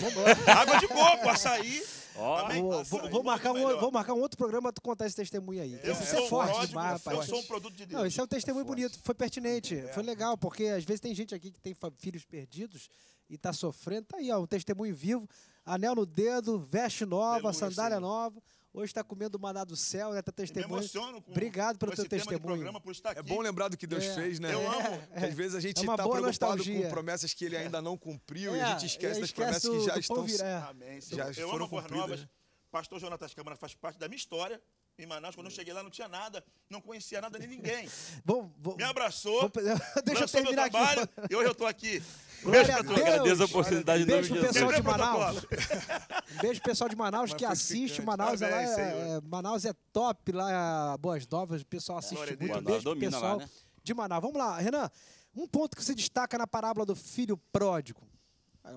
É água de coco, açaí. Ó, vou, vou, é marcar um, vou marcar um outro programa para contar esse testemunho aí. Eu, é forte demais, rapaz. Eu sou um produto de Deus. Não, esse é um testemunho é bonito. Foi pertinente. É. Foi legal, porque às vezes tem gente aqui que tem filhos perdidos e está sofrendo. Tá aí, ó, um testemunho vivo. Anel no dedo, veste nova, Aleluia, sandália Senhor. nova. Hoje está comendo maná do céu, né? Tá testemunho. me emociono com Obrigado pelo com teu testemunho. É bom lembrar do que Deus é. fez, né? Eu amo. É. Às vezes a gente está é tá preocupado nostalgia. com promessas que ele ainda não cumpriu e a é, gente esquece, das promessas que já estão. Vir, Já eu foram amo cumpridas. Novas. Pastor Jonatas Câmara faz parte da minha história em Manaus. Quando eu cheguei lá, não tinha nada, não conhecia nada nem ninguém. Bom, Me abraçou, deixa eu terminar meu trabalho, aqui. E hoje eu estou aqui. Glória beijo, Deus. Agradeço a oportunidade Glória, beijo, pessoal de Manaus. beijo pessoal de Manaus que assiste. Manaus, Amém, é, lá, é, Manaus é top lá, Boas Novas. O pessoal assiste muito. Manaus Beijo pessoal lá, né? de Manaus. Vamos lá, Renan. Um ponto que se destaca na parábola do filho pródigo.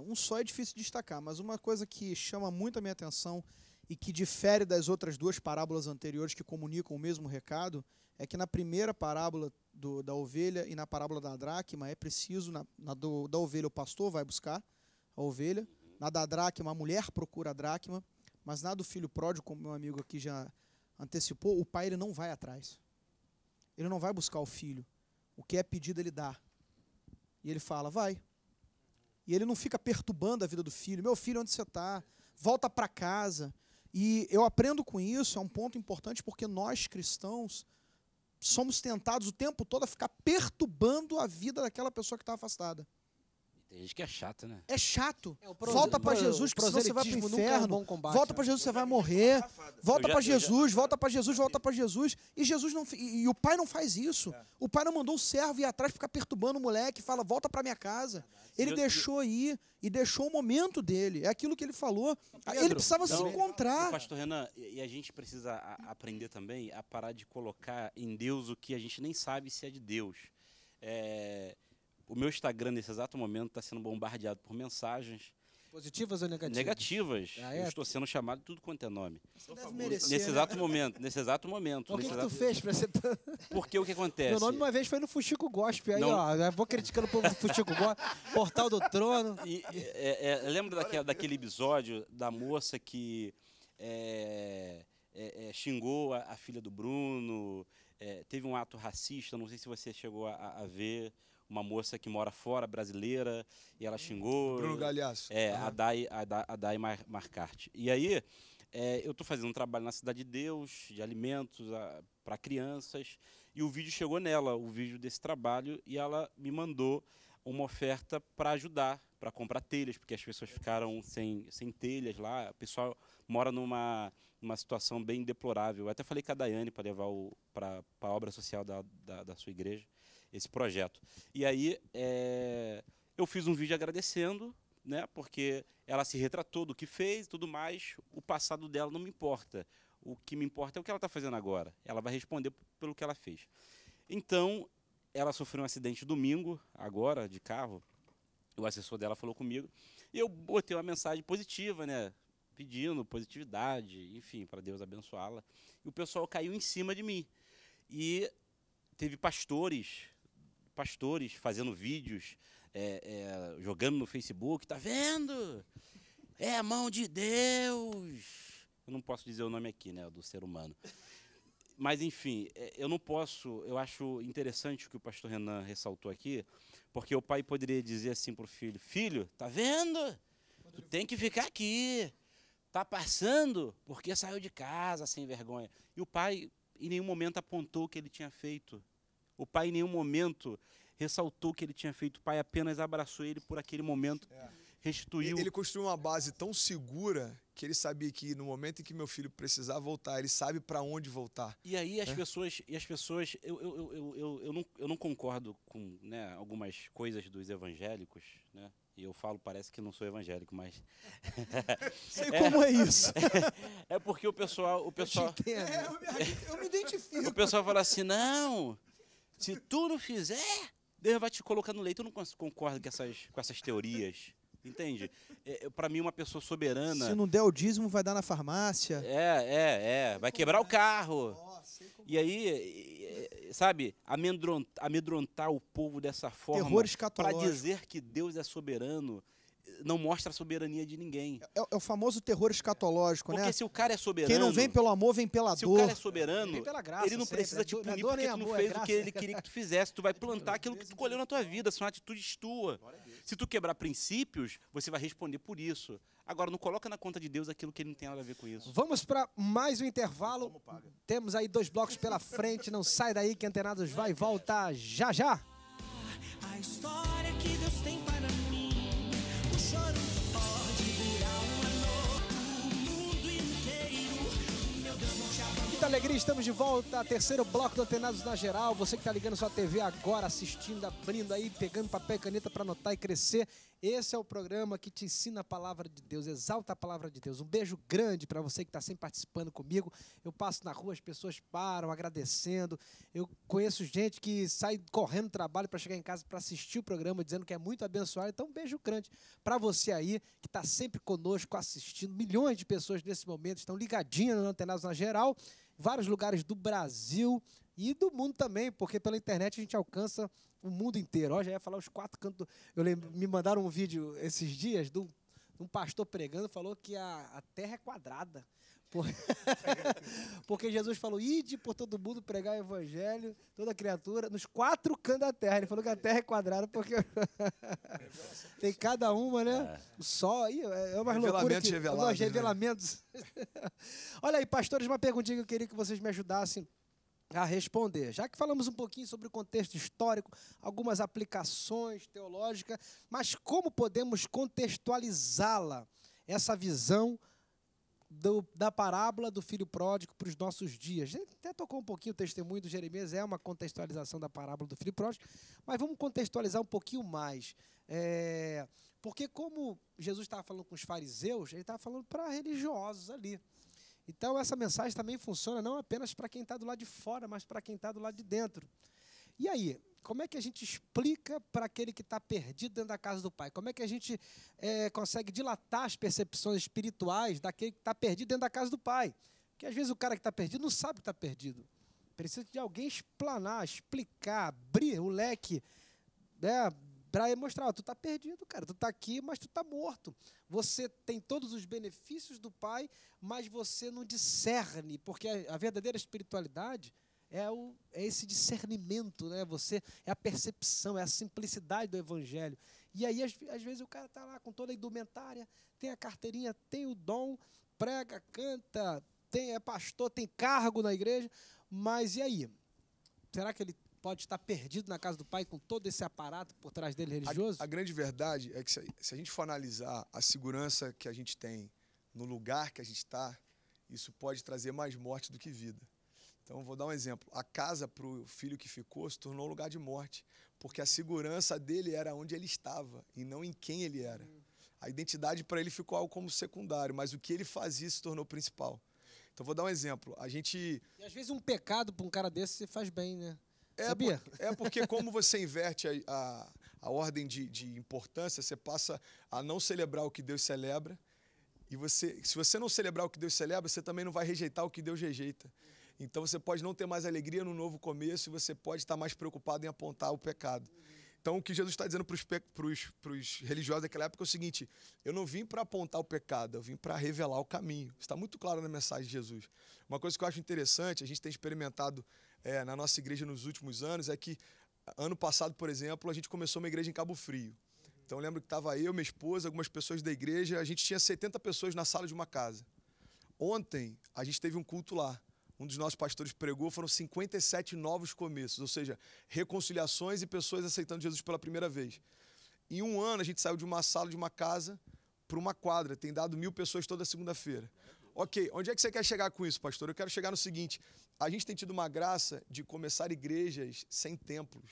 Um só é difícil de destacar, mas uma coisa que chama muito a minha atenção e que difere das outras duas parábolas anteriores que comunicam o mesmo recado é que na primeira parábola do, da ovelha e na parábola da dracma é preciso, na, na do, da ovelha, o pastor vai buscar a ovelha, na da dracma, a mulher procura a dracma, mas na do filho pródigo, como meu amigo aqui já antecipou, o pai ele não vai atrás. Ele não vai buscar o filho. O que é pedido, ele dá. E ele fala, vai. E ele não fica perturbando a vida do filho. Meu filho, onde você está? Volta para casa. E eu aprendo com isso, é um ponto importante, porque nós cristãos somos tentados o tempo todo a ficar perturbando a vida daquela pessoa que está afastada. Tem gente que é chata, né? É chato. É, Volta para Jesus, porque senão você vai pro inferno. É um combate, volta né? para Jesus, né? você vai morrer. Volta para Jesus, volta para Jesus, volta para Jesus. E Jesus não e, e, o pai não faz isso. É. O pai não mandou o servo ir atrás ficar perturbando o moleque, fala: "Volta para minha casa". É ele eu... deixou ir e deixou o momento dele. É aquilo que ele falou. Ah, Pedro, ele precisava então, se encontrar. Pastor Renan, e a gente precisa aprender também a parar de colocar em Deus o que a gente nem sabe se é de Deus. É, o meu Instagram, nesse exato momento, está sendo bombardeado por mensagens. Positivas ou negativas? Negativas. Ah, é? Eu estou sendo chamado de tudo quanto é nome. Merecer, nesse né? exato momento, nesse exato momento. O que, que exato... tu fez para ser... Porque o que acontece? Meu nome uma vez foi no Fuxico Gospel, aí Não... ó, vou criticando o povo do Fuxico Gospel, Portal do Trono. E, é, é, lembra daquele episódio da moça que é, é, é, xingou a, a, filha do Bruno, teve um ato racista, não sei se você chegou a, a ver uma moça que mora fora, brasileira, e ela xingou. Bruno Galhaço. É, uhum. a Dai, a Dai, a Mar Marcarte. E aí, é, eu estou fazendo um trabalho na Cidade de Deus, de alimentos para crianças, e o vídeo chegou nela, o vídeo desse trabalho, e ela me mandou uma oferta para ajudar, para comprar telhas, porque as pessoas ficaram sem, sem telhas lá. O pessoal mora numa, numa situação bem deplorável. Eu até falei com a Daiane para levar para a obra social da, da, da sua igreja esse projeto. E aí é, eu fiz um vídeo agradecendo, né, porque ela se retratou do que fez tudo mais, o passado dela não me importa. O que me importa é o que ela está fazendo agora. Ela vai responder pelo que ela fez. Então, ela sofreu um acidente domingo, agora, de carro. O assessor dela falou comigo. E eu botei uma mensagem positiva, né? Pedindo positividade, enfim, para Deus abençoá-la. E o pessoal caiu em cima de mim. E teve pastores pastores fazendo vídeos, é, é, jogando no Facebook, tá vendo? É a mão de Deus. Eu não posso dizer o nome aqui, né, do ser humano. Mas enfim, é, eu não posso. Eu acho interessante o que o pastor Renan ressaltou aqui, porque o pai poderia dizer assim para o filho: Filho, tá vendo? Tu tem que ficar aqui. Tá passando porque saiu de casa sem vergonha. E o pai, em nenhum momento, apontou o que ele tinha feito o pai em nenhum momento ressaltou que ele tinha feito. O pai apenas abraçou ele por aquele momento, é. restituiu. Ele construiu uma base tão segura que ele sabia que no momento em que meu filho precisar voltar, ele sabe para onde voltar. E aí as é? pessoas, e as pessoas, eu, eu, eu, eu, eu, não, eu não concordo com né, algumas coisas dos evangélicos, né? E eu falo, parece que não sou evangélico, mas. Sei é, como é isso. É, porque o pessoal. O pessoal eu, é, eu, me, eu me identifico. O pessoal fala assim: não, se tu não fizer, Deus vai te colocar no leito. Eu não concordo com essas, com essas teorias. Entende? É, é para mim, uma pessoa soberana. Se não der o dízimo, vai dar na farmácia. É, é, é. Vai quebrar o carro. E aí, é. É, sabe, amedrontar, amedrontar o povo dessa forma. Terror escatológico. Para dizer que Deus é soberano não mostra a soberania de ninguém. É, é o famoso terror escatológico, porque né? Porque se o cara é soberano. Quem não vem pelo amor, vem pela se dor. Se o cara é soberano, graça, ele não sempre. precisa né? te punir porque tu não amor, é fez é o que ele queria que tu fizesse. Tu vai plantar aquilo que tu colheu na tua vida, são atitudes tuas. É se tu quebrar princípios, você vai responder por isso. Agora, não coloca na conta de Deus aquilo que ele não tem nada a ver com isso. Vamos para mais um intervalo. Temos aí dois blocos pela frente. Não sai daí que Antenados vai voltar. já já. A história que Deus tem para mim. Muita alegria, estamos de volta. Terceiro bloco do Antenados na Geral. Você que está ligando sua TV agora, assistindo, abrindo aí, pegando papel e caneta para anotar e crescer. Esse é o programa que te ensina a palavra de Deus, exalta a palavra de Deus. Um beijo grande para você que está sempre participando comigo. Eu passo na rua, as pessoas param agradecendo. Eu conheço gente que sai correndo do trabalho para chegar em casa para assistir o programa, dizendo que é muito abençoado. Então, um beijo grande para você aí que está sempre conosco assistindo. Milhões de pessoas nesse momento estão ligadinhas no Antenados na Geral, vários lugares do Brasil, e do mundo também, porque pela internet a gente alcança o mundo inteiro. Ó, já ia falar os quatro cantos. Eu lembro, me mandaram um vídeo esses dias de um, pastor pregando, falou que a, a terra é quadrada. Por... porque Jesus falou: ide por todo mundo pregar o evangelho, toda criatura, nos quatro cantos da terra. Ele falou que a terra é quadrada porque tem cada uma, né? É. O sol é, é uma loucura. Que... Revelados, né? revelamentos. Olha aí, pastores, uma perguntinha que eu queria que vocês me ajudassem a responder. Já que falamos um pouquinho sobre o contexto histórico, algumas aplicações teológicas, mas como podemos contextualizá-la, essa visão do, da parábola do filho pródigo para os nossos dias? A gente até tocou um pouquinho o testemunho do Jeremias, é uma contextualização da parábola do filho pródigo, mas vamos contextualizar um pouquinho mais. É, porque, como Jesus estava falando com os fariseus, ele estava falando para religiosos ali. Então, essa mensagem também funciona não apenas para quem está do lado de fora, mas para quem está do lado de dentro. E aí, como é que a gente explica para aquele que está perdido dentro da casa do Pai? Como é que a gente é, consegue dilatar as percepções espirituais daquele que está perdido dentro da casa do Pai? Porque às vezes o cara que está perdido não sabe que está perdido. Precisa de alguém explanar, explicar, abrir o leque, né, para mostrar, ó, tu tá perdido, cara, tu tá aqui, mas tu tá morto. Você tem todos os benefícios do Pai, mas você não discerne, porque a, verdadeira espiritualidade é, o, é esse discernimento, né? Você é a percepção, é a simplicidade do evangelho. E aí às, às vezes o cara tá lá com toda a indumentária, tem a carteirinha, tem o dom, prega, canta, tem é pastor, tem cargo na igreja, mas e aí? Será que ele pode estar perdido na casa do pai com todo esse aparato por trás dele religioso? A, a grande verdade é que se, se a gente for analisar a segurança que a gente tem no lugar que a gente está, isso pode trazer mais morte do que vida. Então, vou dar um exemplo. A casa para o filho que ficou se tornou um lugar de morte, porque a segurança dele era onde ele estava e não em quem ele era. A identidade para ele ficou algo como secundário, mas o que ele fazia se tornou principal. Então, vou dar um exemplo. A gente. E às vezes um pecado para um cara desse faz bem, né? É Por, é porque como você inverte a, a, a ordem de, de importância, você passa a não celebrar o que Deus celebra. E você, se você não celebrar o que Deus celebra, você também não vai rejeitar o que Deus rejeita. Então você pode não ter mais alegria no novo começo e você pode estar mais preocupado em apontar o pecado. Então o que Jesus está dizendo para os religiosos daquela época é o seguinte: eu não vim para apontar o pecado, eu vim para revelar o caminho. Está muito claro na mensagem de Jesus. Uma coisa que eu acho interessante, a gente tem experimentado é, na nossa igreja nos últimos anos é que, ano passado, por exemplo, a gente começou uma igreja em Cabo Frio. Então lembro que estava eu, minha esposa, algumas pessoas da igreja, a gente tinha 70 pessoas na sala de uma casa. Ontem a gente teve um culto lá. Um dos nossos pastores pregou, foram 57 novos começos, ou seja, reconciliações e pessoas aceitando Jesus pela primeira vez. Em um ano a gente saiu de uma sala de uma casa para uma quadra, tem dado mil pessoas toda segunda-feira. Ok, onde é que você quer chegar com isso, pastor? Eu quero chegar no seguinte: a gente tem tido uma graça de começar igrejas sem templos.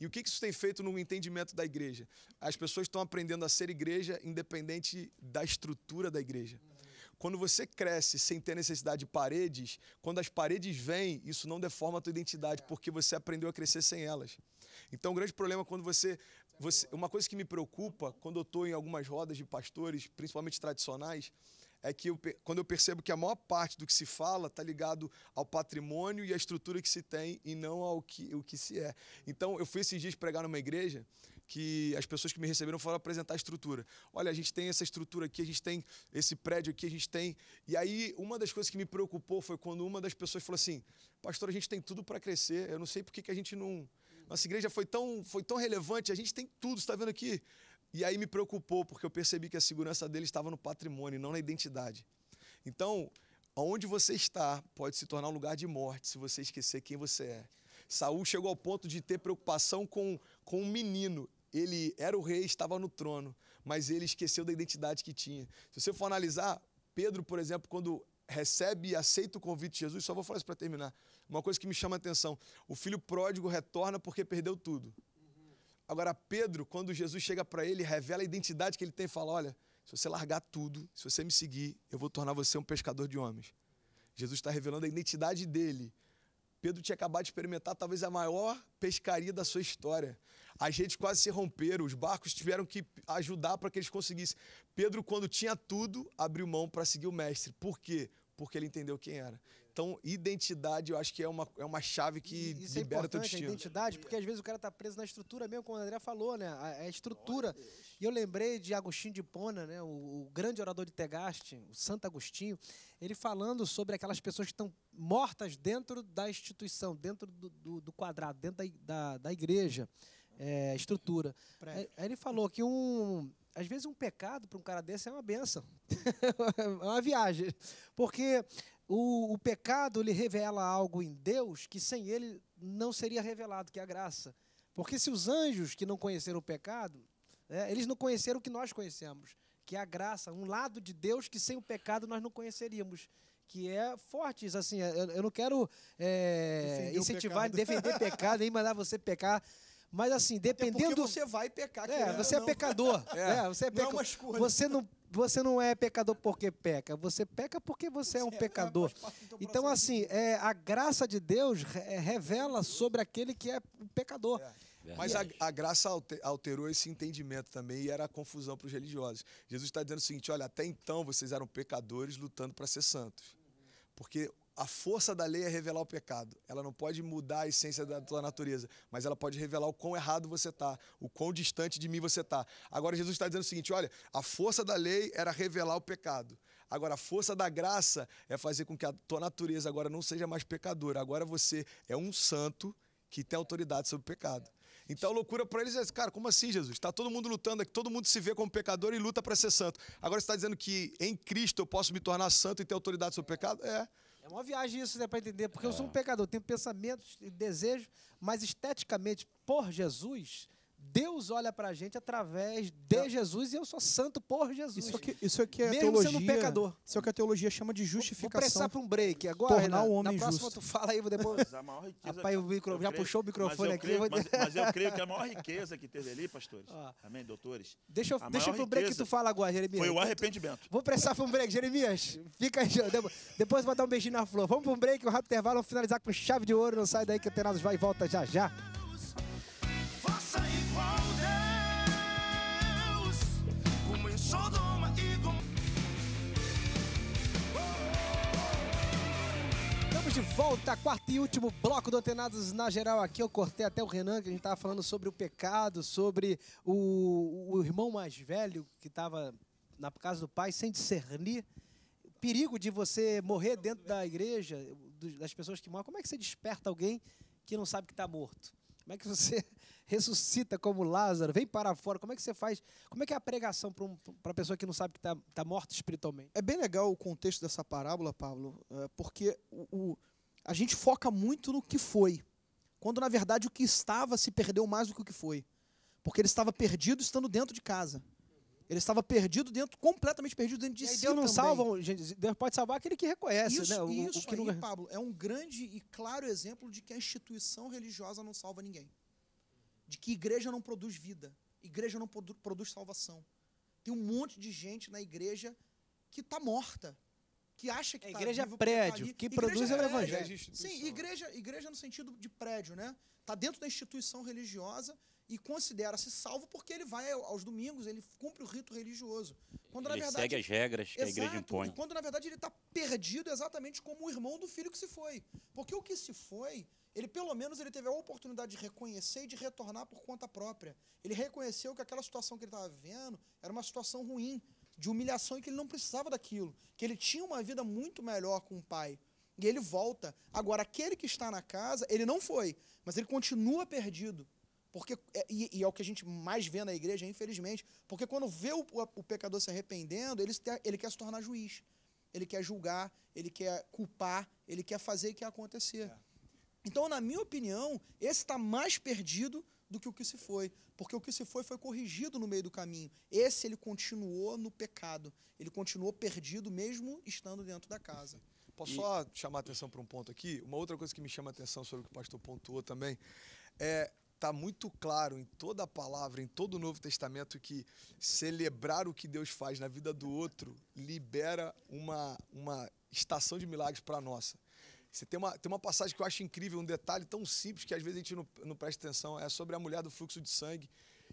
E o que isso tem feito no entendimento da igreja? As pessoas estão aprendendo a ser igreja independente da estrutura da igreja. Quando você cresce sem ter necessidade de paredes, quando as paredes vêm, isso não deforma a tua identidade, porque você aprendeu a crescer sem elas. então o grande problema é quando você você, uma coisa que me preocupa quando eu estou em algumas rodas de pastores, principalmente tradicionais, é que eu, quando eu percebo que a maior parte do que se fala está ligado ao patrimônio e à estrutura que se tem e não ao que, o que se é. Então, eu fui esses dias pregar numa igreja que as pessoas que me receberam foram apresentar a estrutura. Olha, a gente tem essa estrutura aqui, a gente tem esse prédio aqui, a gente tem. E aí, uma das coisas que me preocupou foi quando uma das pessoas falou assim: Pastor, a gente tem tudo para crescer, eu não sei por que, que a gente não. Nossa igreja foi tão, foi tão relevante, a gente tem tudo, está vendo aqui? E aí me preocupou, porque eu percebi que a segurança dele estava no patrimônio, não na identidade. Então, aonde você está pode se tornar um lugar de morte se você esquecer quem você é. Saul chegou ao ponto de ter preocupação com, com um menino. Ele era o rei, estava no trono, mas ele esqueceu da identidade que tinha. Se você for analisar, Pedro, por exemplo, quando recebe e aceita o convite de Jesus, só vou falar isso para terminar. Uma coisa que me chama a atenção: o filho pródigo retorna porque perdeu tudo. Agora, Pedro, quando Jesus chega para ele, revela a identidade que ele tem e fala: Olha, se você largar tudo, se você me seguir, eu vou tornar você um pescador de homens. Jesus está revelando a identidade dele. Pedro tinha acabado de experimentar talvez a maior pescaria da sua história. As redes quase se romperam, os barcos tiveram que ajudar para que eles conseguissem. Pedro, quando tinha tudo, abriu mão para seguir o mestre. Por quê? Porque ele entendeu quem era então, identidade eu acho que é uma, é uma chave que e, isso é libera é teu destino. identidade, porque às vezes o cara tá preso na estrutura mesmo, como o André falou, né? A, é a estrutura. e eu lembrei de Agostinho de Pona, né? O, o grande orador de Tegaste, o Santo Agostinho, ele falando sobre aquelas pessoas que estão mortas dentro da instituição, dentro do, do, do quadrado, dentro da, da, da igreja, é, estrutura. aí ele falou que um, às vezes um pecado para um cara desse é uma benção. é uma viagem. Porque o, o, pecado lhe revela algo em Deus que sem ele não seria revelado, que é a graça. Porque se os anjos que não conheceram o pecado, né, eles não conheceram o que nós conhecemos, que é a graça, um lado de Deus que sem o pecado nós não conheceríamos. Que é fortes, assim, é, eu, eu não quero é, defender incentivar, pecado. defender pecado, nem mandar você pecar. Mas assim, dependendo. Até porque você vai pecar, É, você é, pecador, é. é você é pecador. é Você não você não é pecador porque peca, você peca porque você é um é, pecador. Então, assim, é, a graça de Deus é, revela sobre aquele que é um pecador. É. Mas a, a, graça alterou esse entendimento também e era a confusão para os religiosos. Jesus está dizendo o seguinte: olha, até então vocês eram pecadores lutando para ser santos. Porque a força da lei é revelar o pecado. Ela não pode mudar a essência da tua natureza, mas ela pode revelar o quão errado você está, o quão distante de mim você está. Agora Jesus está dizendo o seguinte: olha, a força da lei era revelar o pecado. Agora, a força da graça é fazer com que a tua natureza agora não seja mais pecadora. Agora você é um santo que tem autoridade sobre o pecado. Então, loucura para eles é, cara, como assim, Jesus? Está todo mundo lutando aqui, todo mundo se vê como pecador e luta para ser santo. Agora você está dizendo que em Cristo eu posso me tornar santo e ter autoridade sobre o pecado? É. É uma viagem isso, né, para entender, porque é. eu sou um é. pecador, tenho pensamentos e desejos, mas esteticamente, por Jesus, Deus olha para a gente através de é. Jesus e eu sou santo por Jesus. Isso aqui, isso aqui é Mesmo teologia. Sendo pecador. Isso é o que a teologia chama de justificação. Vou precisar para um break agora. Tornar na, o homem na próxima justo. tu fala aí, vou depois. Mas a maior riqueza, Rapaz, o micro, já creio, puxou o microfone aqui. Creio, mas, mas, eu creio que a maior riqueza que teve ali, pastores. Ah. Amém, doutores. Deixa, eu, deixa pro break que tu fala agora, Jeremias. Foi o arrependimento. Vou precisar para um break, Jeremias. Fica aí, depois vou dar um beijinho na flor. Vamos para um break, um rápido intervalo, vamos finalizar com chave de ouro. Não sai daí que o Atenados vai e volta já já. volta, quarto e último bloco do Antenados na Geral. Aqui eu cortei até o Renan, que a gente estava falando sobre o pecado, sobre o, o irmão mais velho que estava na casa do pai sem discernir. O perigo de você morrer dentro da igreja, das pessoas que moram. Como é que você desperta alguém que não sabe que está morto? Como é que você ressuscita como Lázaro? Vem para fora. Como é que você faz? Como é que é a pregação para um, a pessoa que não sabe que está tá morta espiritualmente? É bem legal o contexto dessa parábola, Pablo, é, porque o, o a gente foca muito no que foi, quando na verdade o que estava se perdeu mais do que o que foi. Porque ele estava perdido estando dentro de casa. Ele estava perdido dentro, completamente perdido dentro de e si. Deus não salva, Deus pode salvar aquele que reconhece. Isso, né? o, isso o que aí, não... Pablo, é um grande e claro exemplo de que a instituição religiosa não salva ninguém. De que igreja não produz vida, igreja não produ produz salvação. Tem um monte de gente na igreja que está morta, que acha que é, tá igreja é vivo, prédio, que, tá que produz é o é, evangelho. É, Sim, igreja, igreja no sentido de prédio, né? Tá dentro da instituição religiosa e considera-se salvo porque ele vai aos domingos, ele cumpre o rito religioso. Quando, ele verdade, segue as regras que exato, a igreja impõe. Quando, na verdade, ele está perdido exatamente como o irmão do filho que se foi. Porque o que se foi, ele pelo menos ele teve a oportunidade de reconhecer e de retornar por conta própria. Ele reconheceu que aquela situação que ele estava vivendo era uma situação ruim, de humilhação e que ele não precisava daquilo, que ele tinha uma vida muito melhor com o pai. E ele volta. Agora, aquele que está na casa, ele não foi, mas ele continua perdido. Porque, é, e, e é o que a gente mais vê na igreja, infelizmente, porque quando vê o, o pecador se arrependendo, ele, ele quer se tornar juiz. Ele quer julgar, ele quer culpar, ele quer fazer que quer acontecer. É. Então, na minha opinião, esse está mais perdido do que o que se foi, porque o que se foi foi corrigido no meio do caminho. Esse ele continuou no pecado, ele continuou perdido mesmo estando dentro da casa. Posso e... só chamar a atenção para um ponto aqui? Uma outra coisa que me chama a atenção sobre o que o pastor pontuou também é está muito claro em toda a palavra, em todo o Novo Testamento, que celebrar o que Deus faz na vida do outro libera uma, uma estação de milagres para a nossa. Você tem uma, tem uma passagem que eu acho incrível, um detalhe tão simples que às vezes a gente não, não presta atenção, é sobre a mulher do fluxo de sangue.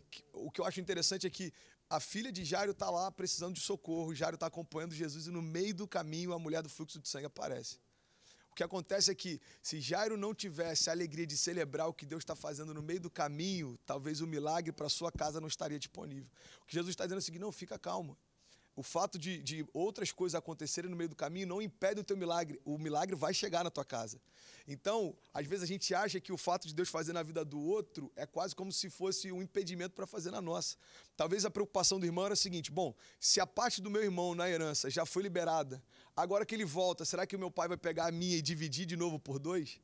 Que, o que eu acho interessante é que a filha de Jairo está lá precisando de socorro, Jairo está acompanhando Jesus e no meio do caminho a mulher do fluxo de sangue aparece. O que acontece é que se Jairo não tivesse a alegria de celebrar o que Deus está fazendo no meio do caminho, talvez o milagre para sua casa não estaria disponível. O que Jesus está dizendo é o seguinte: não, fica calmo, o fato de, de, outras coisas acontecerem no meio do caminho não impede o teu milagre. O milagre vai chegar na tua casa. Então, às vezes a gente acha que o fato de Deus fazer na vida do outro é quase como se fosse um impedimento para fazer na nossa. Talvez a preocupação do irmão era a seguinte: bom, se a parte do meu irmão na herança já foi liberada, agora que ele volta, será que o meu pai vai pegar a minha e dividir de novo por dois?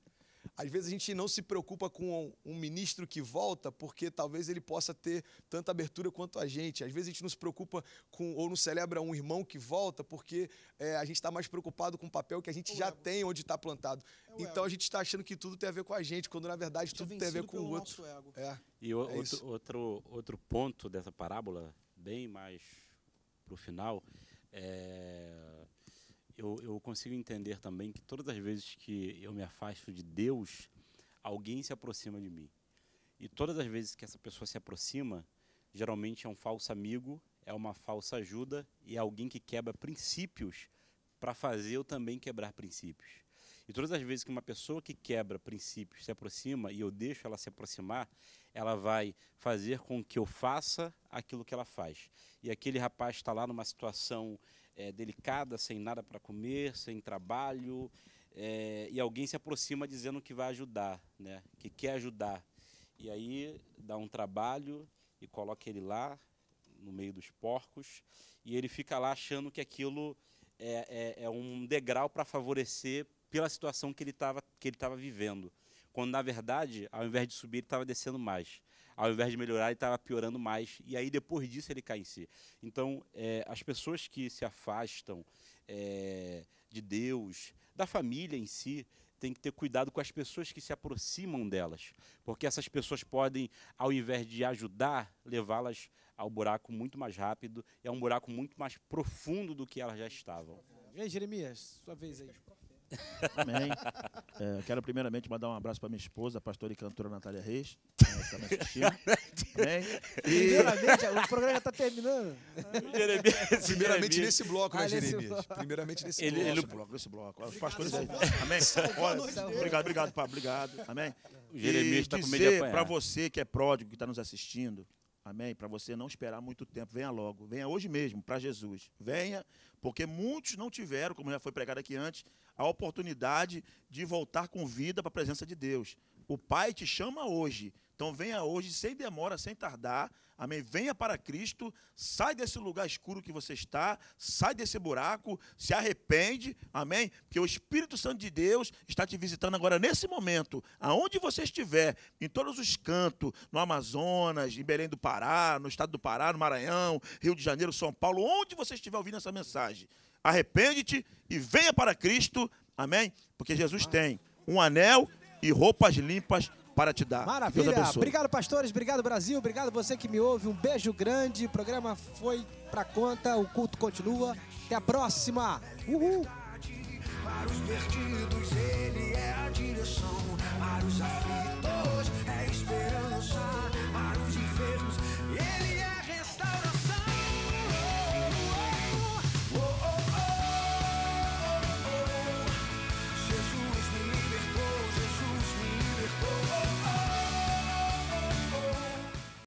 Às vezes a gente não se preocupa com um ministro que volta porque talvez ele possa ter tanta abertura quanto a gente. Às vezes a gente não se preocupa com ou não celebra um irmão que volta porque é, a gente está mais preocupado com o papel que a gente é o já ego. tem onde está plantado. É então ego. a gente está achando que tudo tem a ver com a gente, quando na verdade tudo tem a ver com o outro. É. E o, é outro, outro, outro ponto dessa parábola, bem mais para o final, é eu, eu consigo entender também que todas as vezes que eu me afasto de Deus, alguém se aproxima de mim. E todas as vezes que essa pessoa se aproxima, geralmente é um falso amigo, é uma falsa ajuda e é alguém que quebra princípios para fazer eu também quebrar princípios. E todas as vezes que uma pessoa que quebra princípios se aproxima e eu deixo ela se aproximar, ela vai fazer com que eu faça aquilo que ela faz. E aquele rapaz está lá numa situação é, delicada, sem nada para comer, sem trabalho, é, e alguém se aproxima dizendo que vai ajudar, né? que quer ajudar. E aí dá um trabalho e coloca ele lá, no meio dos porcos, e ele fica lá achando que aquilo é, é, é um degrau para favorecer pela situação que ele estava vivendo. Quando, na verdade, ao invés de subir, ele estava descendo mais ao invés de melhorar, ele estava piorando mais. E aí, depois disso, ele cai em si. Então, é, as pessoas que se afastam é, de Deus, da família em si, tem que ter cuidado com as pessoas que se aproximam delas, porque essas pessoas podem, ao invés de ajudar, levá-las ao buraco muito mais rápido e a um buraco muito mais profundo do que elas já estavam. Vem, Jeremias, sua vez aí. Amém. É, quero primeiramente mandar um abraço para minha esposa, a pastora e cantora Natália Reis, que está me assistindo. Amém. Primeiramente, o programa já está terminando. Primeiramente, nesse bloco, né, Jeremias? Primeiramente nesse ele, bloco. Nesse bloco, nesse bloco. Os pastores aí. Amém. Olha, obrigado, obrigado, Pablo. Obrigado. Amém. O Jeremias está com medo de apanhar. Para você que é pródigo, que está nos assistindo, Amém? Para você não esperar muito tempo, venha logo, venha hoje mesmo para Jesus. Venha, porque muitos não tiveram, como já foi pregado aqui antes, a oportunidade de voltar com vida para a presença de Deus. O Pai te chama hoje. Então venha hoje, sem demora, sem tardar. Amém? Venha para Cristo, sai desse lugar escuro que você está, sai desse buraco, se arrepende, amém? Porque o Espírito Santo de Deus está te visitando agora nesse momento, aonde você estiver, em todos os cantos, no Amazonas, em Belém do Pará, no estado do Pará, no Maranhão, Rio de Janeiro, São Paulo, onde você estiver ouvindo essa mensagem. Arrepende-te e venha para Cristo. Amém? Porque Jesus tem um anel e roupas limpas para te dar. Maravilha. Obrigado, pastores. Obrigado, Brasil. Obrigado você que me ouve. Um beijo grande. O programa foi para conta. O culto continua. Até a próxima. Uhul. Para os perdidos, ele é a direção. Para os aflitos.